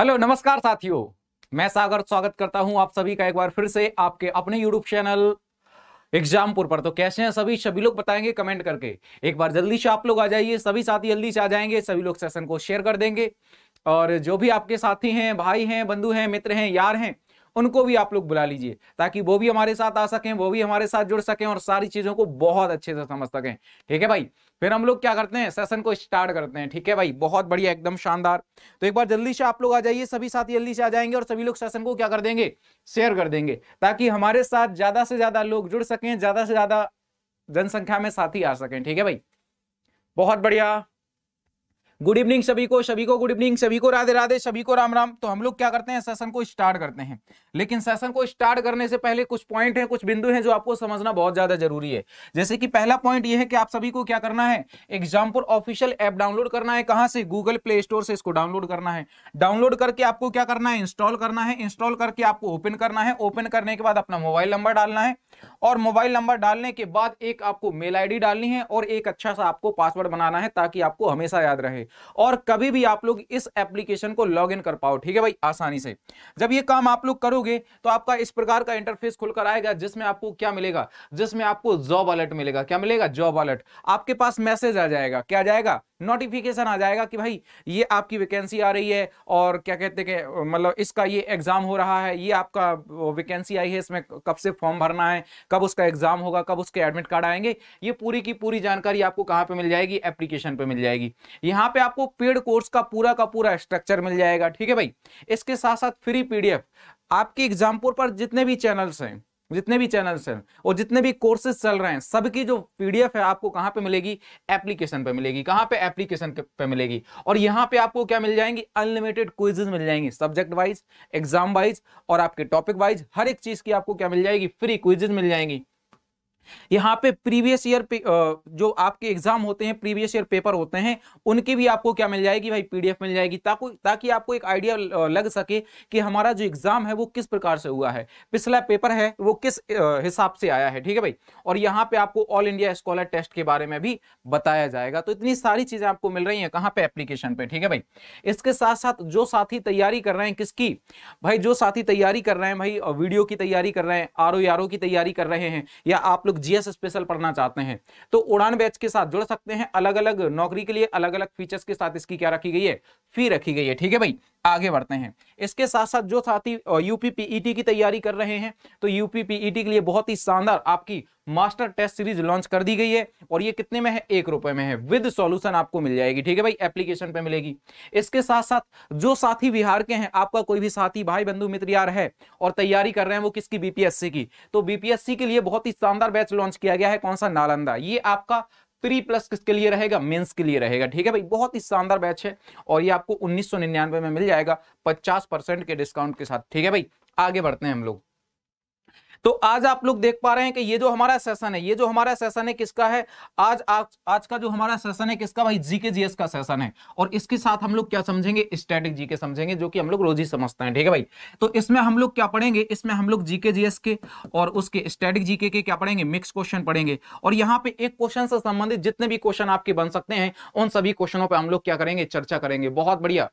hello नमस्कार साथियों मैं सागर स्वागत करता हूं आप सभी का एक बार फिर से आपके अपने यूट्यूब चैनल एग्जामपुर पर तो कैसे हैं सभी सभी लोग बताएंगे कमेंट करके एक बार जल्दी से आप लोग आ जाइए सभी साथी जल्दी से आ जाएंगे सभी लोग सेशन को शेयर कर देंगे और जो भी आपके साथी हैं भाई हैं बंधु हैं मित्र हैं यार हैं उनको भी आप लोग बुला लीजिए ताकि वो भी हमारे साथ आ सकें वो भी हमारे साथ जुड़ सकें और सारी चीज़ों को बहुत अच्छे से समझ सकें ठीक है भाई फिर हम लोग क्या करते हैं सेशन को स्टार्ट करते हैं ठीक है भाई बहुत बढ़िया एकदम शानदार तो एक बार जल्दी से आप लोग आ जाइए सभी साथी जल्दी से आ जाएंगे और सभी लोग सेशन को क्या कर देंगे शेयर कर देंगे ताकि हमारे साथ ज्यादा से ज्यादा लोग जुड़ सकें ज्यादा से ज्यादा जनसंख्या में साथी आ सकें ठीक है भाई बहुत बढ़िया गुड इवनिंग सभी को सभी को गुड इवनिंग सभी को राधे राधे सभी को राम राम तो हम लोग क्या करते हैं सेशन को स्टार्ट करते हैं लेकिन सेशन को स्टार्ट करने से पहले कुछ पॉइंट है कुछ बिंदु हैं जो आपको समझना बहुत ज्यादा जरूरी है जैसे कि पहला पॉइंट ये है कि आप सभी को क्या करना है एग्जाम्पल ऑफिशियल ऐप डाउनलोड करना है कहां से गूगल प्ले स्टोर से इसको डाउनलोड करना है डाउनलोड करके आपको क्या करना है इंस्टॉल करना है इंस्टॉल करके आपको ओपन करना है ओपन करने के बाद अपना मोबाइल नंबर डालना है और मोबाइल नंबर डालने के बाद एक आपको मेल आईडी डालनी है और एक अच्छा सा आपको पासवर्ड बनाना है ताकि आपको हमेशा याद रहे और कभी भी आप लोग इस एप्लीकेशन को लॉग इन कर पाओ ठीक है भाई आसानी से जब ये काम आप लोग करोगे तो आपका इस प्रकार का इंटरफेस खुलकर आएगा जिसमें आपको क्या मिलेगा जिसमें आपको जॉब अलर्ट मिलेगा क्या मिलेगा जॉब अलर्ट आपके पास मैसेज आ जाएगा क्या जाएगा नोटिफिकेशन आ जाएगा कि भाई ये आपकी वैकेंसी आ रही है और क्या कहते हैं कि मतलब इसका ये एग्ज़ाम हो रहा है ये आपका वैकेंसी आई है इसमें कब से फॉर्म भरना है कब उसका एग्ज़ाम होगा कब उसके एडमिट कार्ड आएंगे ये पूरी की पूरी जानकारी आपको कहाँ पर मिल जाएगी एप्लीकेशन पर मिल जाएगी यहाँ पर आपको पेड कोर्स का पूरा का पूरा स्ट्रक्चर मिल जाएगा ठीक है भाई इसके साथ साथ फ्री पी आपके एग्जामपुर पर जितने भी चैनल्स हैं जितने भी चैनल्स हैं और जितने भी कोर्सेज चल रहे हैं सबकी जो पीडीएफ है आपको कहां पे मिलेगी एप्लीकेशन पे मिलेगी कहां पे एप्लीकेशन पे मिलेगी और यहाँ पे आपको क्या मिल जाएंगी अनलिमिटेड क्विजेज मिल जाएंगी सब्जेक्ट वाइज एग्जाम वाइज और आपके टॉपिक वाइज हर एक चीज की आपको क्या मिल जाएगी फ्री क्विजेज मिल जाएंगी यहाँ पे प्रीवियस ईयर जो आपके एग्जाम होते हैं प्रीवियस ईयर पेपर होते हैं उनके भी आपको क्या मिल जाएगी भाई पीडीएफ मिल जाएगी ताकि ताकि आपको एक आइडिया लग सके कि हमारा जो एग्जाम है वो किस प्रकार से हुआ है पिछला पेपर है वो किस हिसाब से आया है ठीक है भाई और यहाँ पे आपको ऑल इंडिया स्कॉलर टेस्ट के बारे में भी बताया जाएगा तो इतनी सारी चीजें आपको मिल रही है कहाँ पे एप्लीकेशन पे ठीक है भाई इसके साथ साथ जो साथी तैयारी कर रहे हैं किसकी भाई जो साथी तैयारी कर रहे हैं भाई वीडियो की तैयारी कर रहे हैं आर ओ की तैयारी कर रहे हैं या आप लोग जीएस स्पेशल पढ़ना चाहते हैं तो उड़ान बैच के साथ जुड़ सकते हैं अलग अलग नौकरी के लिए अलग अलग फीचर्स के साथ इसकी क्या रखी गई है फी रखी गई है ठीक है भाई आगे बढ़ते हैं इसके साथ साथ जो साथी यूपीपीईटी e की तैयारी कर रहे हैं तो यूपीपीईटी e के लिए बहुत ही शानदार आपकी मास्टर टेस्ट सीरीज लॉन्च कर दी गई है और ये कितने में है एक रुपए में है विद सॉल्यूशन आपको मिल जाएगी ठीक है भाई एप्लीकेशन पे मिलेगी इसके साथ साथ जो साथी बिहार के हैं आपका कोई भी साथी भाई बंधु मित्र यार है और तैयारी कर रहे हैं वो किसकी बीपीएससी की तो बीपीएससी के लिए बहुत ही शानदार बैच लॉन्च किया गया है कौन सा नालंदा ये आपका प्री प्लस किसके लिए रहेगा मेंस के लिए रहेगा ठीक है भाई बहुत ही शानदार बैच है और ये आपको 1999 में मिल जाएगा 50 परसेंट के डिस्काउंट के साथ ठीक है भाई आगे बढ़ते हैं हम लोग तो आज आप लोग देख पा रहे हैं कि ये जो हमारा सेशन है ये जो हमारा सेशन है किसका है आज आज आज का जो हमारा सेशन है किसका भाई जीके जीएस का सेशन है और इसके साथ हम लोग क्या समझेंगे स्टैटिक जीके समझेंगे जो कि हम लोग रोज ही समझते हैं ठीक है भाई तो इसमें हम लोग क्या पढ़ेंगे इसमें हम लोग जीके जीएस के और उसके स्टैटिक जीके के क्या पढ़ेंगे मिक्स क्वेश्चन पढ़ेंगे और यहाँ पे एक क्वेश्चन से संबंधित जितने भी क्वेश्चन आपके बन सकते हैं उन सभी क्वेश्चनों पर हम लोग क्या करेंगे चर्चा करेंगे बहुत बढ़िया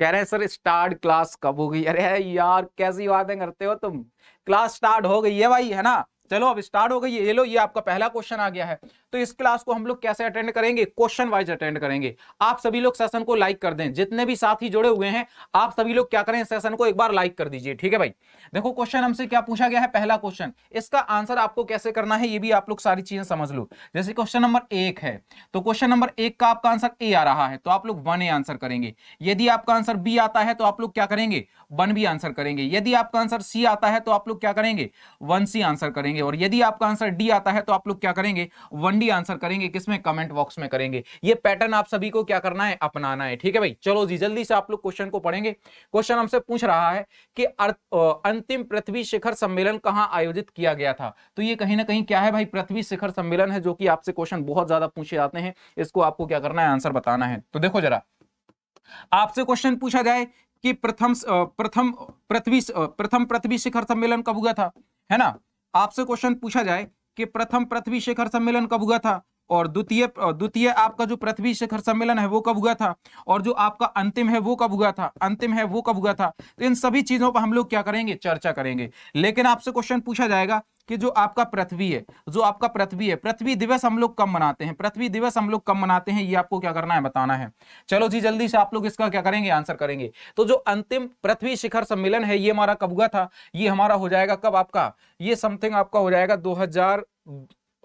कह रहे हैं सर स्टार्ट क्लास कब होगी अरे यार कैसी बातें करते हो तुम क्लास स्टार्ट हो गई है भाई है ना चलो अब स्टार्ट हो गई ये लो ये आपका पहला क्वेश्चन आ गया है तो इस क्लास को हम लोग कैसे अटेंड करेंगे क्वेश्चन वाइज अटेंड करेंगे आप सभी लोग सेशन को लाइक कर दें जितने भी साथी जुड़े हुए हैं आप सभी लोग क्या करें सेशन को एक बार लाइक कर दीजिए ठीक है भाई देखो क्वेश्चन हमसे क्या पूछा गया है पहला क्वेश्चन इसका आंसर आपको कैसे करना है ये भी आप लोग सारी चीजें समझ लो जैसे क्वेश्चन नंबर एक है तो क्वेश्चन नंबर एक का आपका आंसर ए आ रहा है तो आप लोग वन ए आंसर करेंगे यदि आपका आंसर बी आता है तो आप लोग क्या करेंगे वन बी आंसर करेंगे यदि आपका आंसर सी आता है तो आप लोग क्या करेंगे वन सी आंसर करेंगे करेंगे और यदि आपका आंसर डी आता है तो आप लोग क्या करेंगे वन डी आंसर करेंगे किसमें कमेंट बॉक्स में करेंगे ये पैटर्न आप सभी को क्या करना है अपनाना है ठीक है भाई चलो जी जल्दी से आप लोग क्वेश्चन को पढ़ेंगे क्वेश्चन हमसे पूछ रहा है कि अंतिम पृथ्वी शिखर सम्मेलन कहाँ आयोजित किया गया था तो ये कहीं ना कहीं क्या है भाई पृथ्वी शिखर सम्मेलन है जो कि आपसे क्वेश्चन बहुत ज्यादा पूछे जाते हैं इसको आपको क्या करना है आंसर बताना है तो देखो जरा आपसे क्वेश्चन पूछा जाए कि प्रथम प्रथम पृथ्वी प्रथम पृथ्वी शिखर सम्मेलन कब हुआ था है ना आपसे क्वेश्चन पूछा जाए कि प्रथम पृथ्वी शिखर सम्मेलन कब हुआ था और द्वितीय द्वितीय आपका जो पृथ्वी शिखर सम्मेलन है वो कब हुआ था और जो आपका अंतिम है वो कब हुआ था अंतिम है वो कब हुआ था तो इन सभी चीजों पर हम लोग क्या करेंगे चर्चा करेंगे लेकिन आपसे क्वेश्चन पूछा जाएगा कि जो आपका पृथ्वी है जो आपका पृथ्वी है पृथ्वी दिवस हम लोग कम मनाते हैं पृथ्वी दिवस हम लोग कम मनाते हैं ये आपको क्या करना है बताना है चलो जी जल्दी से आप लोग इसका क्या करेंगे आंसर करेंगे तो जो अंतिम पृथ्वी शिखर सम्मेलन है ये हमारा कब हुआ था ये हमारा हो जाएगा कब आपका ये समथिंग आपका हो जाएगा दो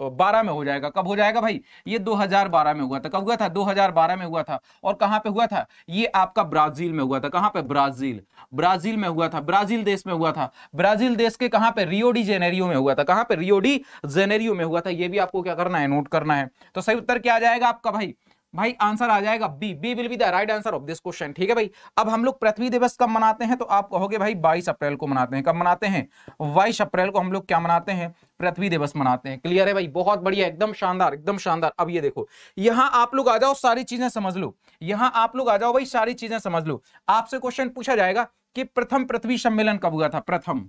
बारह में हो जाएगा कब हो जाएगा भाई ये 2012 में हुआ था कब हुआ था 2012 में हुआ था और कहां पे हुआ था ये आपका ब्राजील में हुआ था कहां पे ब्राजील ब्राजील में हुआ था ब्राजील देश में हुआ था ब्राजील देश के कहां पे रियोडी जेनेरियो में हुआ था कहां पे रियोडी जेनेरियो में हुआ था ये भी आपको क्या करना है नोट करना है तो सही उत्तर क्या आ जाएगा आपका भाई भाई आंसर आ जाएगा B B will be the right answer of this question ठीक है भाई अब हम लोग पृथ्वी दिवस कब मनाते हैं तो आप कहोगे भाई 22 अप्रैल को मनाते हैं कब मनाते हैं 22 अप्रैल को हम लोग क्या मनाते हैं पृथ्वी दिवस मनाते हैं क्लियर है भाई बहुत बढ़िया एकदम शानदार एकदम शानदार अब ये देखो यहाँ आप लोग आ जाओ सारी चीजें समझ लो यहाँ आप लोग आ जाओ भाई सारी चीजें समझ लो आपसे क्वेश्चन पूछा जाएगा कि प्रथम पृथ्वी सम्मेलन कब हुआ था प्रथम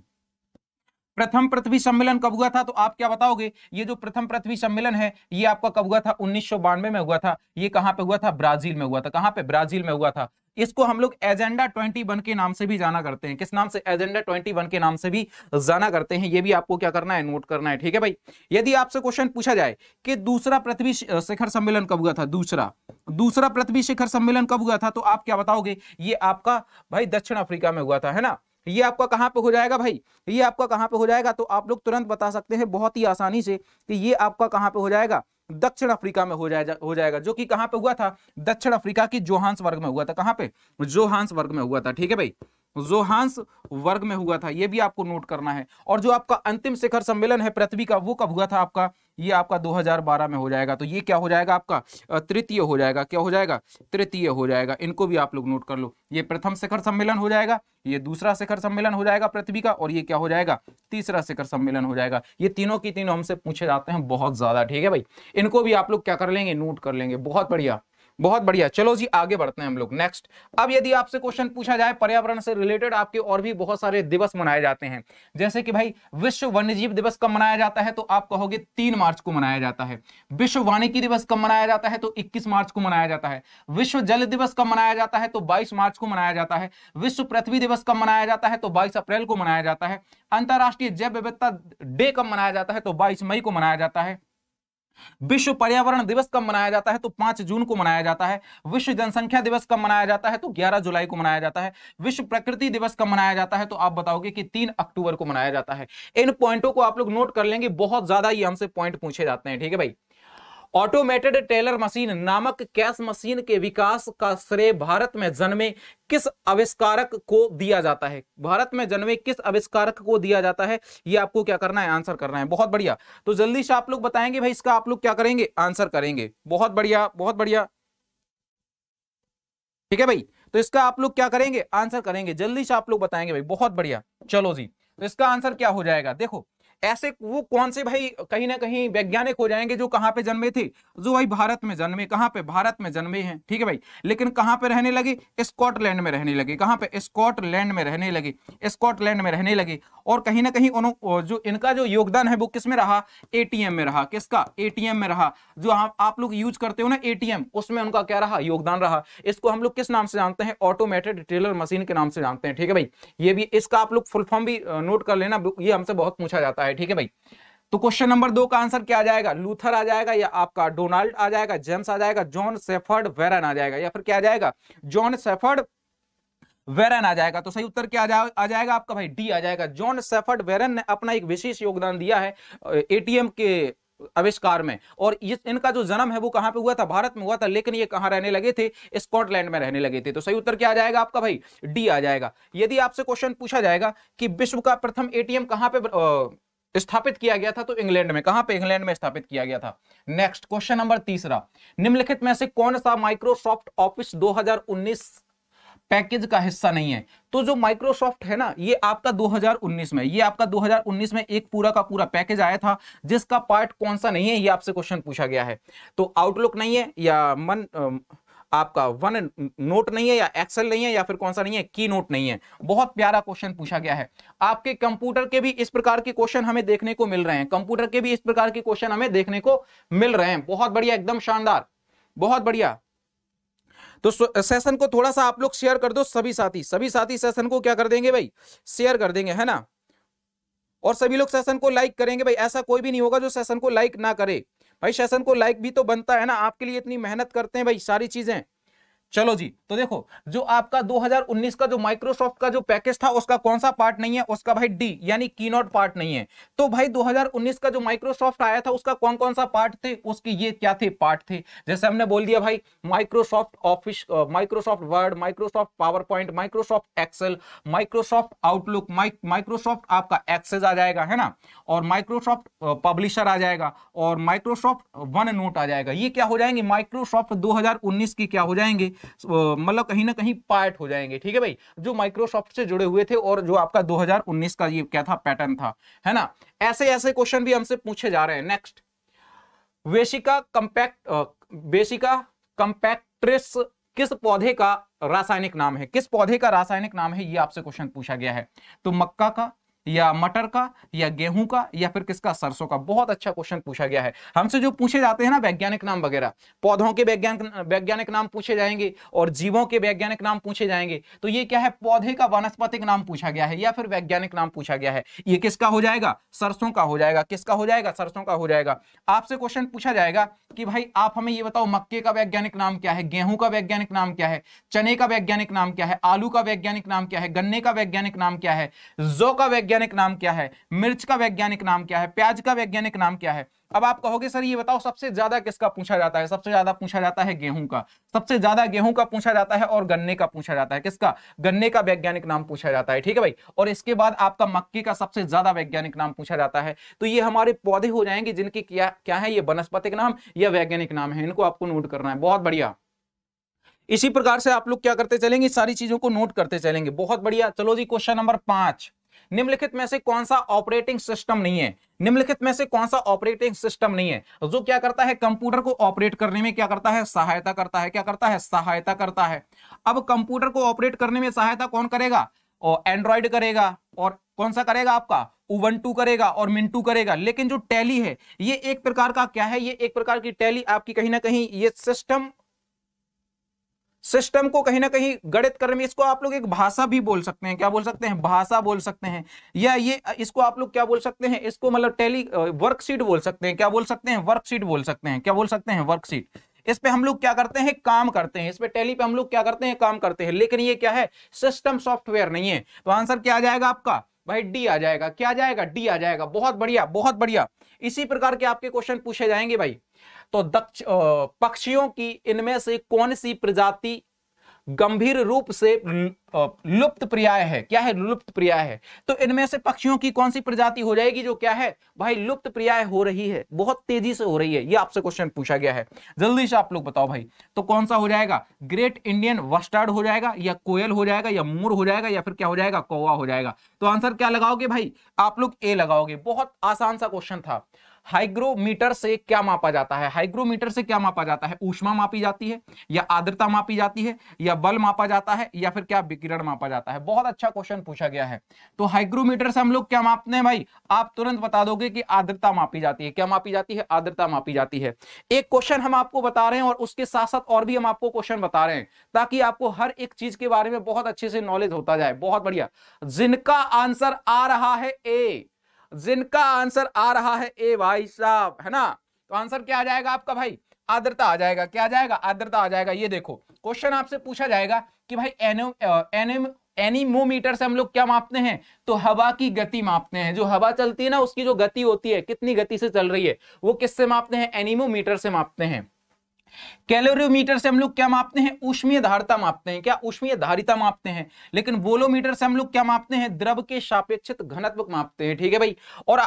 प्रथम पृथ्वी सम्मेलन कब हुआ था तो आप क्या बताओगे ये जो प्रथम पृथ्वी सम्मेलन है ये आपका कब हुआ था उन्नीस में हुआ था ये कहाँ पे हुआ था ब्राजील में हुआ था कहाँ पे ब्राजील में हुआ था इसको हम लोग एजेंडा 21 के नाम से भी जाना करते हैं किस नाम से एजेंडा 21 के नाम से भी जाना करते हैं ये भी आपको क्या करना है नोट करना है ठीक है भाई यदि आपसे क्वेश्चन पूछा जाए कि दूसरा पृथ्वी शिखर सम्मेलन कब हुआ था दूसरा दूसरा पृथ्वी शिखर सम्मेलन कब हुआ था तो आप क्या बताओगे ये आपका भाई दक्षिण अफ्रीका में हुआ था है ना ये आपका कहाँ पे हो जाएगा भाई ये आपका कहाँ पे हो जाएगा तो आप लोग तुरंत बता सकते हैं बहुत ही आसानी से कि ये आपका कहाँ पे हो जाएगा दक्षिण अफ्रीका में हो जाएगा हो जाएगा जो कि कहाँ पे हुआ था दक्षिण अफ्रीका की जोहान्स वर्ग में हुआ था कहाँ पे जोहान्स वर्ग में हुआ था ठीक है भाई जोहांस वर्ग में हुआ था यह भी आपको नोट करना है और जो आपका अंतिम शिखर सम्मेलन है पृथ्वी का वो कब हुआ था आपका ये आपका 2012 में हो जाएगा तो ये क्या हो जाएगा आपका तृतीय हो जाएगा क्या हो जाएगा तृतीय हो जाएगा इनको भी आप लोग नोट कर लो ये प्रथम शिखर सम्मेलन हो जाएगा ये दूसरा शिखर सम्मेलन हो जाएगा पृथ्वी का और ये क्या हो जाएगा तीसरा शिखर सम्मेलन हो जाएगा ये तीनों की तीनों हमसे पूछे जाते हैं बहुत ज्यादा ठीक है भाई इनको भी आप लोग क्या कर लेंगे नोट कर लेंगे बहुत बढ़िया बहुत बढ़िया चलो जी आगे बढ़ते हैं हम लोग नेक्स्ट अब यदि आपसे क्वेश्चन पूछा जाए पर्यावरण से रिलेटेड आपके और भी बहुत सारे दिवस मनाए जाते हैं जैसे कि भाई विश्व वन्यजीव दिवस कब मनाया जाता है तो आप कहोगे तीन मार्च को मनाया जाता है विश्व वानिकी दिवस कब मनाया जाता है तो इक्कीस मार्च को मनाया जाता है विश्व जल दिवस कब मनाया जाता है तो बाईस मार्च को मनाया जाता है विश्व पृथ्वी दिवस कब मनाया जाता है तो बाईस अप्रैल को मनाया जाता है अंतर्राष्ट्रीय जैव विविधता डे कब मनाया जाता है तो बाईस मई को मनाया जाता है विश्व पर्यावरण दिवस कब मनाया जाता है तो पांच जून को मनाया जाता है विश्व जनसंख्या दिवस कब मनाया जाता है तो ग्यारह जुलाई को मनाया जाता है विश्व प्रकृति दिवस कब मनाया जाता है तो आप बताओगे कि तीन अक्टूबर को मनाया जाता है इन पॉइंटों को आप लोग नोट कर लेंगे बहुत ज्यादा ये हमसे पॉइंट पूछे जाते हैं ठीक है भाई ऑटोमेटेड टेलर मशीन नामक कैश मशीन के विकास का श्रेय भारत में जन्मे किस आविष्कारक को दिया जाता है भारत में जन्मे किस आविष्कारक को दिया जाता है ये आपको क्या करना है आंसर करना है बहुत बढ़िया तो जल्दी से आप लोग बताएंगे भाई इसका आप लोग क्या करेंगे आंसर करेंगे बहुत बढ़िया बहुत बढ़िया ठीक है भाई तो इसका आप लोग क्या करेंगे आंसर करेंगे जल्दी से आप लोग बताएंगे भाई बहुत बढ़िया चलो जी तो इसका आंसर क्या हो जाएगा देखो ऐसे वो कौन से भाई कहीं ना कहीं वैज्ञानिक हो जाएंगे जो कहाँ पे जन्मे थे जो भाई भारत में जन्मे कहाँ पे भारत में जन्मे हैं ठीक है भाई लेकिन कहाँ पे रहने लगे स्कॉटलैंड में रहने लगे कहाँ पे स्कॉटलैंड में रहने लगे स्कॉटलैंड में रहने लगे और कहीं ना कहीं जो इनका जो योगदान है वो किस में रहा ए में रहा किसका ए में रहा जो आप, आप लोग यूज करते हो ना ए उसमें उनका क्या रहा योगदान रहा इसको हम लोग किस नाम से जानते हैं ऑटोमेटेड टेलर मशीन के नाम से जानते हैं ठीक है भाई ये भी इसका आप लोग फुल फॉर्म भी नोट कर लेना ये हमसे बहुत पूछा जाता है है ठीक है भाई तो क्वेश्चन नंबर दो का आंसर क्या आ जाएगा लूथर आ जाएगा या आपका डोनाल्ड आ जाएगा जेम्स आ जाएगा जॉन सेफर्ड वेरन आ जाएगा या फिर क्या आ जाएगा जॉन सेफर्ड वेरन आ जाएगा तो सही उत्तर क्या आ, आ जाएगा आपका भाई डी आ जाएगा जॉन सेफर्ड वेरन ने अपना एक विशेष योगदान दिया है एटीएम के अविष्कार में और ये इनका जो जन्म है वो कहां पे हुआ था भारत में हुआ था लेकिन ये कहां रहने लगे थे स्कॉटलैंड में रहने लगे थे तो सही उत्तर क्या आ जाएगा आपका भाई डी आ जाएगा यदि आपसे क्वेश्चन पूछा जाएगा कि विश्व का प्रथम एटीएम कहां पे स्थापित किया गया था तो इंग्लैंड में कहां पे इंग्लैंड में स्थापित किया गया था नेक्स्ट क्वेश्चन नंबर तीसरा निम्नलिखित में से कौन सा माइक्रोसॉफ्ट ऑफिस 2019 पैकेज का हिस्सा नहीं है तो जो माइक्रोसॉफ्ट है ना ये आपका 2019 में ये आपका 2019 में एक पूरा का पूरा पैकेज आया था जिसका पार्ट कौन सा नहीं है ये आपसे क्वेश्चन पूछा गया है तो आउटलुक नहीं है या मन आपका वन नोट नहीं है या एक्सेल नहीं है या फिर कौन सा नहीं है की नोट नहीं है बहुत प्यारा क्वेश्चन पूछा गया है आपके कंप्यूटर के भी इस प्रकार के क्वेश्चन हमें देखने को मिल रहे हैं कंप्यूटर के भी इस प्रकार के क्वेश्चन हमें देखने को मिल रहे हैं बहुत बढ़िया एकदम शानदार बहुत बढ़िया तो सेशन को थोड़ा सा आप लोग शेयर कर दो सभी साथी सभी साथी सेशन को क्या कर देंगे भाई शेयर कर देंगे है ना और सभी लोग सेशन को लाइक करेंगे भाई ऐसा कोई भी नहीं होगा जो सेशन को लाइक ना करे भाई सेशन को लाइक भी तो बनता है ना आपके लिए इतनी मेहनत करते हैं भाई सारी चीजें चलो जी तो देखो जो आपका 2019 का जो माइक्रोसॉफ्ट का जो पैकेज था उसका कौन सा पार्ट नहीं है उसका भाई डी यानी की पार्ट नहीं है तो भाई 2019 का जो माइक्रोसॉफ्ट आया था उसका कौन कौन सा पार्ट थे उसके ये क्या थे पार्ट थे जैसे हमने बोल दिया भाई Microsoft Office Microsoft Word Microsoft PowerPoint Microsoft Excel Microsoft Outlook Microsoft आपका एक्सेस आ जाएगा है ना और माइक्रोसॉफ्ट पब्लिशर आ जाएगा और माइक्रोसॉफ्ट वन नोट आ जाएगा ये क्या हो जाएंगे माइक्रोसॉफ्ट दो की क्या हो जाएंगे मतलब कहीं ना कहीं पार्ट हो जाएंगे ठीक है भाई जो माइक्रोसॉफ्ट से जुड़े हुए थे और जो आपका 2019 का ये क्या था पैटर्न था है ना ऐसे ऐसे क्वेश्चन भी हमसे पूछे जा रहे हैं नेक्स्ट वेशिका कंपैक्ट वेशिका कंपैक्ट्रिस किस पौधे का रासायनिक नाम है किस पौधे का रासायनिक नाम है ये आपसे क्वेश्चन पूछा गया है तो मक्का का या मटर का या गेहूं का या फिर किसका सरसों का बहुत अच्छा क्वेश्चन पूछा गया है हमसे जो पूछे जाते हैं ना वैज्ञानिक नाम वगैरह पौधों के वैज्ञानिक वैज्ञानिक नाम पूछे जाएंगे और जीवों के वैज्ञानिक नाम पूछे जाएंगे तो ये क्या है पौधे का वनस्पतिक नाम पूछा गया है या फिर वैज्ञानिक नाम पूछा गया है ये किसका हो जाएगा सरसों का हो जाएगा किसका हो जाएगा सरसों का हो जाएगा आपसे क्वेश्चन पूछा जाएगा कि भाई आप हमें ये बताओ मक्के का वैज्ञानिक नाम क्या है गेहूं का वैज्ञानिक नाम क्या है चने का वैज्ञानिक नाम क्या है आलू का वैज्ञानिक नाम क्या है गन्ने का वैज्ञानिक नाम क्या है जो का वैज्ञानिक वैज्ञानिक नाम क्या है मिर्च का वैज्ञानिक नाम क्या है प्याज का वैज्ञानिक नाम क्या है अब आप कहोगे सर ये बताओ सबसे ज्यादा किसका पूछा जाता है सबसे ज्यादा पूछा जाता है गेहूं का सबसे ज्यादा गेहूं का पूछा जाता है और गन्ने का पूछा जाता है किसका गन्ने का वैज्ञानिक नाम पूछा जाता है ठीक है भाई और इसके बाद आपका मक्के का सबसे ज्यादा वैज्ञानिक नाम पूछा जाता है तो ये हमारे पौधे हो जाएंगे जिनके क्या क्या है ये वनस्पतिक नाम या वैज्ञानिक नाम है इनको आपको नोट करना है बहुत बढ़िया इसी प्रकार से आप लोग क्या करते चलेंगे सारी चीजों को नोट करते चलेंगे बहुत बढ़िया चलो जी क्वेश्चन नंबर पांच निम्नलिखित में से कौन सा ऑपरेटिंग सिस्टम नहीं है निम्नलिखित में से कौन सा ऑपरेटिंग सिस्टम नहीं है जो क्या करता है कंप्यूटर को ऑपरेट करने में क्या करता है सहायता करता है क्या करता है सहायता करता है अब कंप्यूटर को ऑपरेट करने में सहायता कौन करेगा और एंड्रॉइड करेगा और कौन सा करेगा आपका उवंटू करेगा और मिंटू करेगा लेकिन जो टैली है ये एक प्रकार का क्या है ये एक प्रकार की टैली आपकी कहीं ना कहीं ये सिस्टम सिस्टम को कहीं ना कहीं गणित करने में इसको आप लोग एक भाषा भी बोल सकते हैं क्या बोल सकते हैं भाषा बोल सकते हैं या ये इसको आप लोग क्या बोल सकते हैं इसको मतलब टेली वर्कशीट बोल सकते हैं क्या बोल सकते हैं वर्कशीट बोल सकते हैं क्या बोल सकते हैं वर्कशीट इस पे हम लोग क्या करते हैं काम करते हैं इस पे टेली पे हम लोग क्या करते हैं काम करते हैं लेकिन ये क्या है सिस्टम सॉफ्टवेयर नहीं है तो आंसर क्या आ जाएगा आपका भाई डी आ जाएगा क्या आ जाएगा डी आ जाएगा बहुत बढ़िया बहुत बढ़िया इसी प्रकार के आपके क्वेश्चन पूछे जाएंगे भाई तो दक्ष पक्षियों की इनमें से कौन सी प्रजाति गंभीर रूप से लुप्त पर्याय है क्या है लुप्त पर्याय है तो इनमें से पक्षियों की कौन सी प्रजाति हो जाएगी जो क्या है भाई लुप्त पर्याय हो रही है बहुत तेजी से हो रही है ये आपसे क्वेश्चन पूछा गया है जल्दी से आप लोग बताओ भाई तो कौन सा हो जाएगा ग्रेट इंडियन वस्टर्ड हो जाएगा या कोयल हो जाएगा या मूर हो जाएगा या फिर क्या हो जाएगा कौवा हो जाएगा तो आंसर क्या लगाओगे भाई आप लोग ए लगाओगे बहुत आसान सा क्वेश्चन था हाइग्रोमीटर से क्या मापा जाता है हाइग्रोमीटर से क्या मापा जाता है ऊष्मा मापी जाती है या आर्द्रता मापी जाती है या बल मापा जाता है या फिर क्या विकिरण मापा जाता है बहुत अच्छा क्वेश्चन पूछा गया है तो हाइग्रोमीटर से हम लोग क्या मापते हैं भाई आप तुरंत बता दोगे कि आर्द्रता मापी जाती है क्या मापी जाती है आर्द्रता मापी जाती है एक क्वेश्चन हम आपको बता रहे हैं और उसके साथ साथ और भी हम आपको क्वेश्चन बता रहे हैं ताकि आपको हर एक चीज के बारे में बहुत अच्छे से नॉलेज होता जाए बहुत बढ़िया जिनका आंसर आ रहा है ए जिनका आंसर आ रहा है ए भाई साहब है ना तो आंसर क्या आ जाएगा आपका भाई आद्रता आ जाएगा क्या आ जाएगा आद्रता आ जाएगा ये देखो क्वेश्चन आपसे पूछा जाएगा कि भाई एनो एनिम एनिमोमीटर से हम लोग क्या मापते हैं तो हवा की गति मापते हैं जो हवा चलती है ना उसकी जो गति होती है कितनी गति से चल रही है वो किससे मापते हैं एनिमोमीटर से मापते हैं कैलोरियोमीटर से हम लोग क्या मापते हैं उष्मीय धारिता मापते हैं क्या उष्मीय धारिता मापते हैं लेकिन वोलोमीटर से हम लोग क्या मापते हैं द्रव के सापेक्षित घनत्व मापते हैं ठीक है भाई और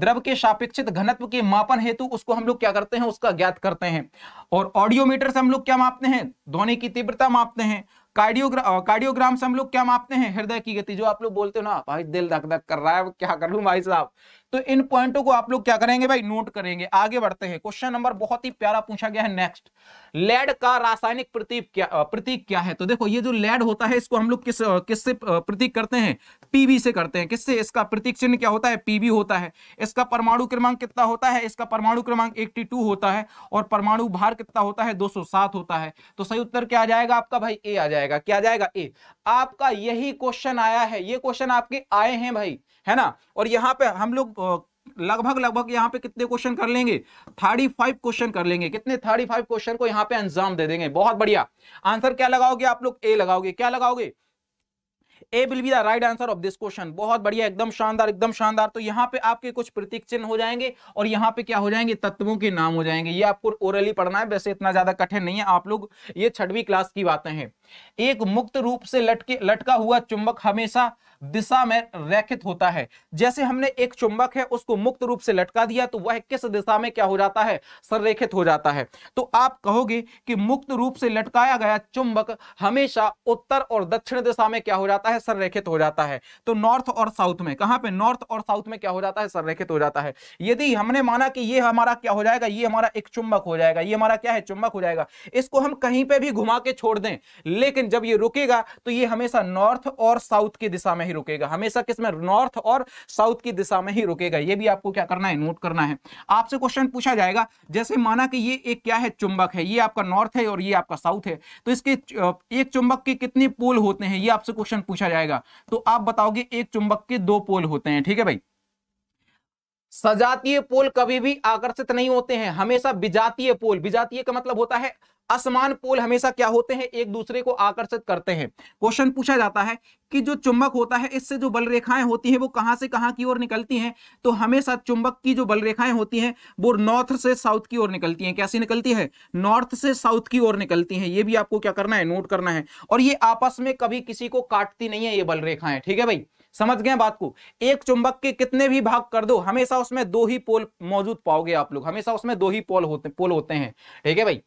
द्रव के सापेक्षित घनत्व के मापन हेतु उसको हम लोग क्या करते हैं उसका ज्ञात करते हैं और ऑडियोमीटर से हम लोग क्या मापते हैं ध्वनि की तीव्रता मापते हैं कार्डियोग्राम कार्डियोग्राम से हम लोग क्या मापते हैं हृदय की गति जो आप लोग बोलते हो ना भाई दिल धक धक कर रहा है क्या कर लू भाई साहब तो इन पॉइंटों को आप लोग क्या करेंगे भाई नोट करेंगे आगे बढ़ते हैं क्वेश्चन नंबर बहुत ही प्यारा पूछा गया है नेक्स्ट लेड का रासायनिक प्रतीक क्या प्रतीक क्या है तो देखो ये जो लेड होता है इसको हम लोग किस किससे प्रतीक करते हैं पीबी से करते हैं किससे इसका प्रतीक चिन्ह क्या होता है पीबी होता है इसका परमाणु क्रमांक कितना होता है इसका परमाणु क्रमांक टू होता है और परमाणु भार कितना होता है सात होता है तो सही उत्तर क्या आ जाएगा आपका भाई ए आ जाएगा क्या आ जाएगा ए आपका यही क्वेश्चन आया है ये क्वेश्चन आपके आए हैं भाई है ना और यहाँ पे हम लोग लगभग लगभग यहाँ पे कितने क्वेश्चन कर लेंगे थर्टी फाइव क्वेश्चन कर लेंगे कितने थर्टी फाइव क्वेश्चन को यहाँ पे अंजाम दे देंगे बहुत बढ़िया आंसर क्या लगाओगे आप लोग ए लगाओगे क्या लगाओगे A will be the right answer of this question बहुत बढ़िया एकदम शानदार एकदम शानदार तो यहाँ पे आपके कुछ प्रतीक चिन्ह हो जाएंगे और यहाँ पे क्या हो जाएंगे तत्वों के नाम हो जाएंगे ये आपको ओरली पढ़ना है वैसे इतना ज्यादा कठिन नहीं है आप लोग ये छठवीं क्लास की बातें हैं एक मुक्त रूप से लटके लटका हुआ चुंबक हमेशा दिशा में रेखित होता है जैसे हमने एक चुंबक है उसको मुक्त रूप से लटका दिया तो वह किस दिशा में क्या हो जाता है संरेखित हो जाता है तो आप कहोगे कि मुक्त रूप से लटकाया गया चुंबक हमेशा उत्तर और दक्षिण दिशा में क्या हो जाता है संरेखित हो जाता है तो नॉर्थ और साउथ में कहां पर नॉर्थ और साउथ में क्या हो जाता है संरेखित हो जाता है यदि हमने माना कि ये हमारा क्या हो जाएगा ये हमारा एक चुंबक हो जाएगा ये हमारा क्या है चुंबक हो जाएगा इसको हम कहीं पे भी घुमा के छोड़ दें लेकिन जब ये रुकेगा तो ये हमेशा नॉर्थ और साउथ की दिशा में में ही रुकेगा हमेशा किस में नॉर्थ और साउथ की दिशा में ही रुकेगा ये भी आपको क्या करना है नोट करना है आपसे क्वेश्चन पूछा जाएगा जैसे माना कि ये एक क्या है चुंबक है ये आपका नॉर्थ है और ये आपका साउथ है तो इसके एक चुंबक के कितने पोल होते हैं ये आपसे क्वेश्चन पूछा जाएगा तो आप बताओगे एक चुंबक के दो पोल होते हैं ठीक है भाई सजातीय पोल कभी भी आकर्षित नहीं होते हैं हमेशा विजातीय पोल विजातीय का मतलब होता है असमान पोल हमेशा क्या होते हैं एक दूसरे को आकर्षित करते हैं क्वेश्चन पूछा जाता है कि जो चुंबक होता है इससे जो बल रेखाएं होती हैं वो कहां से कहां की ओर निकलती हैं तो हमेशा चुंबक की जो बल रेखाएं होती हैं वो नॉर्थ से साउथ की ओर निकलती हैं कैसी निकलती है नॉर्थ से साउथ की ओर निकलती है ये भी आपको क्या करना है नोट करना है और ये आपस में कभी किसी को काटती नहीं है ये बल रेखाएं ठीक है भाई समझ गए बात को एक चुंबक के कितने भी भाग कर दो हमेशा उसमें दो ही पोल मौजूद पाओगे आप लोग हमेशा उसमें दो ही पोल होते पोल होते हैं ठीक है भाई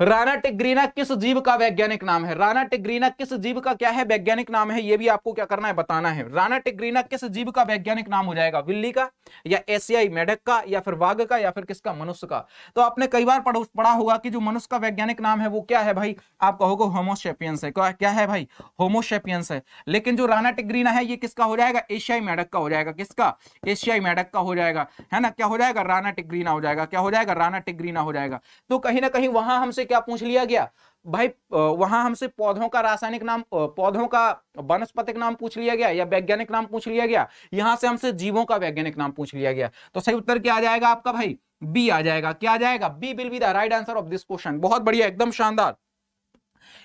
राना टिग्रीना किस जीव का वैज्ञानिक नाम है राना टिग्रीना किस जीव का क्या है वैज्ञानिक नाम है यह भी आपको क्या करना है बताना है राना टिग्रीना किस जीव का वैज्ञानिक नाम हो जाएगा विल्ली का या एशियाई मेढक का या फिर वाघ का या फिर किसका मनुष्य का तो आपने कई बार पढ़ा होगा कि जो मनुष्य का वैज्ञानिक नाम है वो क्या है भाई आप कहोगे होमोशेपियंस है क्या है भाई होमोशेपियंस है लेकिन जो राना टिग्रीना है ये किसका हो जाएगा एशियाई मेढक का हो जाएगा किसका एशियाई मेढक का हो जाएगा है ना क्या हो जाएगा राना टिग्रीना हो जाएगा क्या हो जाएगा राना टिग्रीना हो जाएगा तो कहीं ना कहीं वहां हमसे क्या पूछ लिया गया भाई वहां हमसे पौधों का रासायनिक नाम पौधों का वनस्पतिक नाम पूछ लिया गया या वैज्ञानिक नाम पूछ लिया गया यहां से हमसे जीवों का वैज्ञानिक नाम पूछ लिया गया तो सही उत्तर क्या आ जाएगा आपका भाई बी आ जाएगा क्या आ जाएगा B will be the right answer of this question बहुत बढ़िया एकदम शानदार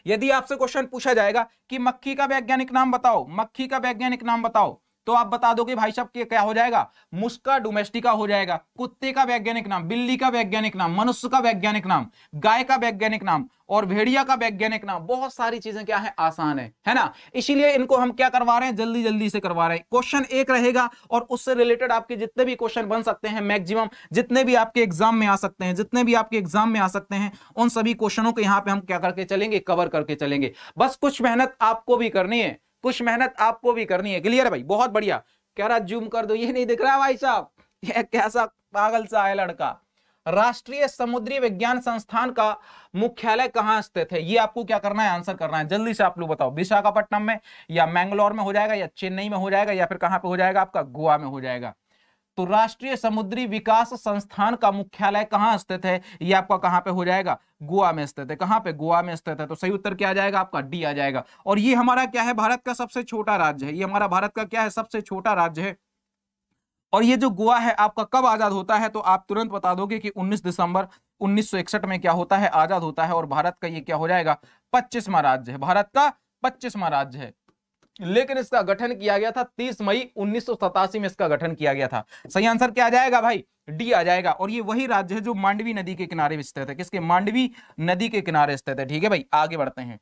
यदि आपसे क्वेश्चन पूछा जाएगा कि मक्खी का वैज्ञानिक नाम बताओ मक्खी का वैज्ञानिक नाम बताओ तो आप बता दोगे भाई साहब क्या हो जाएगा मुस्का डोमेस्टिका हो जाएगा कुत्ते का वैज्ञानिक नाम बिल्ली का वैज्ञानिक नाम मनुष्य का वैज्ञानिक नाम गाय का वैज्ञानिक नाम और भेड़िया का वैज्ञानिक नाम बहुत सारी चीजें क्या है आसान है है ना इसीलिए इनको हम क्या करवा रहे हैं जल्दी जल्दी से करवा रहे हैं क्वेश्चन एक रहेगा और उससे रिलेटेड आपके जितने भी क्वेश्चन बन सकते हैं मैक्सिमम जितने भी आपके एग्जाम में आ सकते हैं जितने भी आपके एग्जाम में आ सकते हैं उन सभी क्वेश्चनों को यहाँ पे हम क्या करके चलेंगे कवर करके चलेंगे बस कुछ मेहनत आपको भी करनी है कुछ मेहनत आपको भी करनी है क्लियर भाई बहुत बढ़िया कह रहा जूम कर दो ये नहीं दिख रहा भाई साहब ये कैसा पागल सा है लड़का राष्ट्रीय समुद्री विज्ञान संस्थान का मुख्यालय कहाँ स्थित है ये आपको क्या करना है आंसर करना है जल्दी से आप लोग बताओ विशाखापट्टनम में या मैंगलोर में हो जाएगा या चेन्नई में हो जाएगा या फिर कहाँ पे हो जाएगा आपका गोवा में हो जाएगा तो राष्ट्रीय समुद्री विकास संस्थान का मुख्यालय कहां स्थित है यह आपका कहाँ पे हो जाएगा गोवा में स्थित है कहां पे गोवा में स्थित है तो सही उत्तर क्या आ जाएगा आपका डी आ जाएगा और ये हमारा क्या है भारत का सबसे छोटा राज्य है ये हमारा भारत का क्या है सबसे छोटा राज्य है और ये जो गोवा है आपका कब आजाद होता है तो आप तुरंत बता दोगे कि 19 दिसंबर 1961 में क्या होता है आजाद होता है और भारत का ये क्या हो जाएगा पच्चीसवा राज्य है भारत का पच्चीसवा राज्य है लेकिन इसका गठन किया गया था 30 मई उन्नीस में इसका गठन किया गया था सही आंसर क्या आ जाएगा भाई डी आ जाएगा और ये वही राज्य है जो मांडवी नदी के किनारे स्थित है किसके मांडवी नदी के किनारे स्थित है ठीक है भाई आगे बढ़ते हैं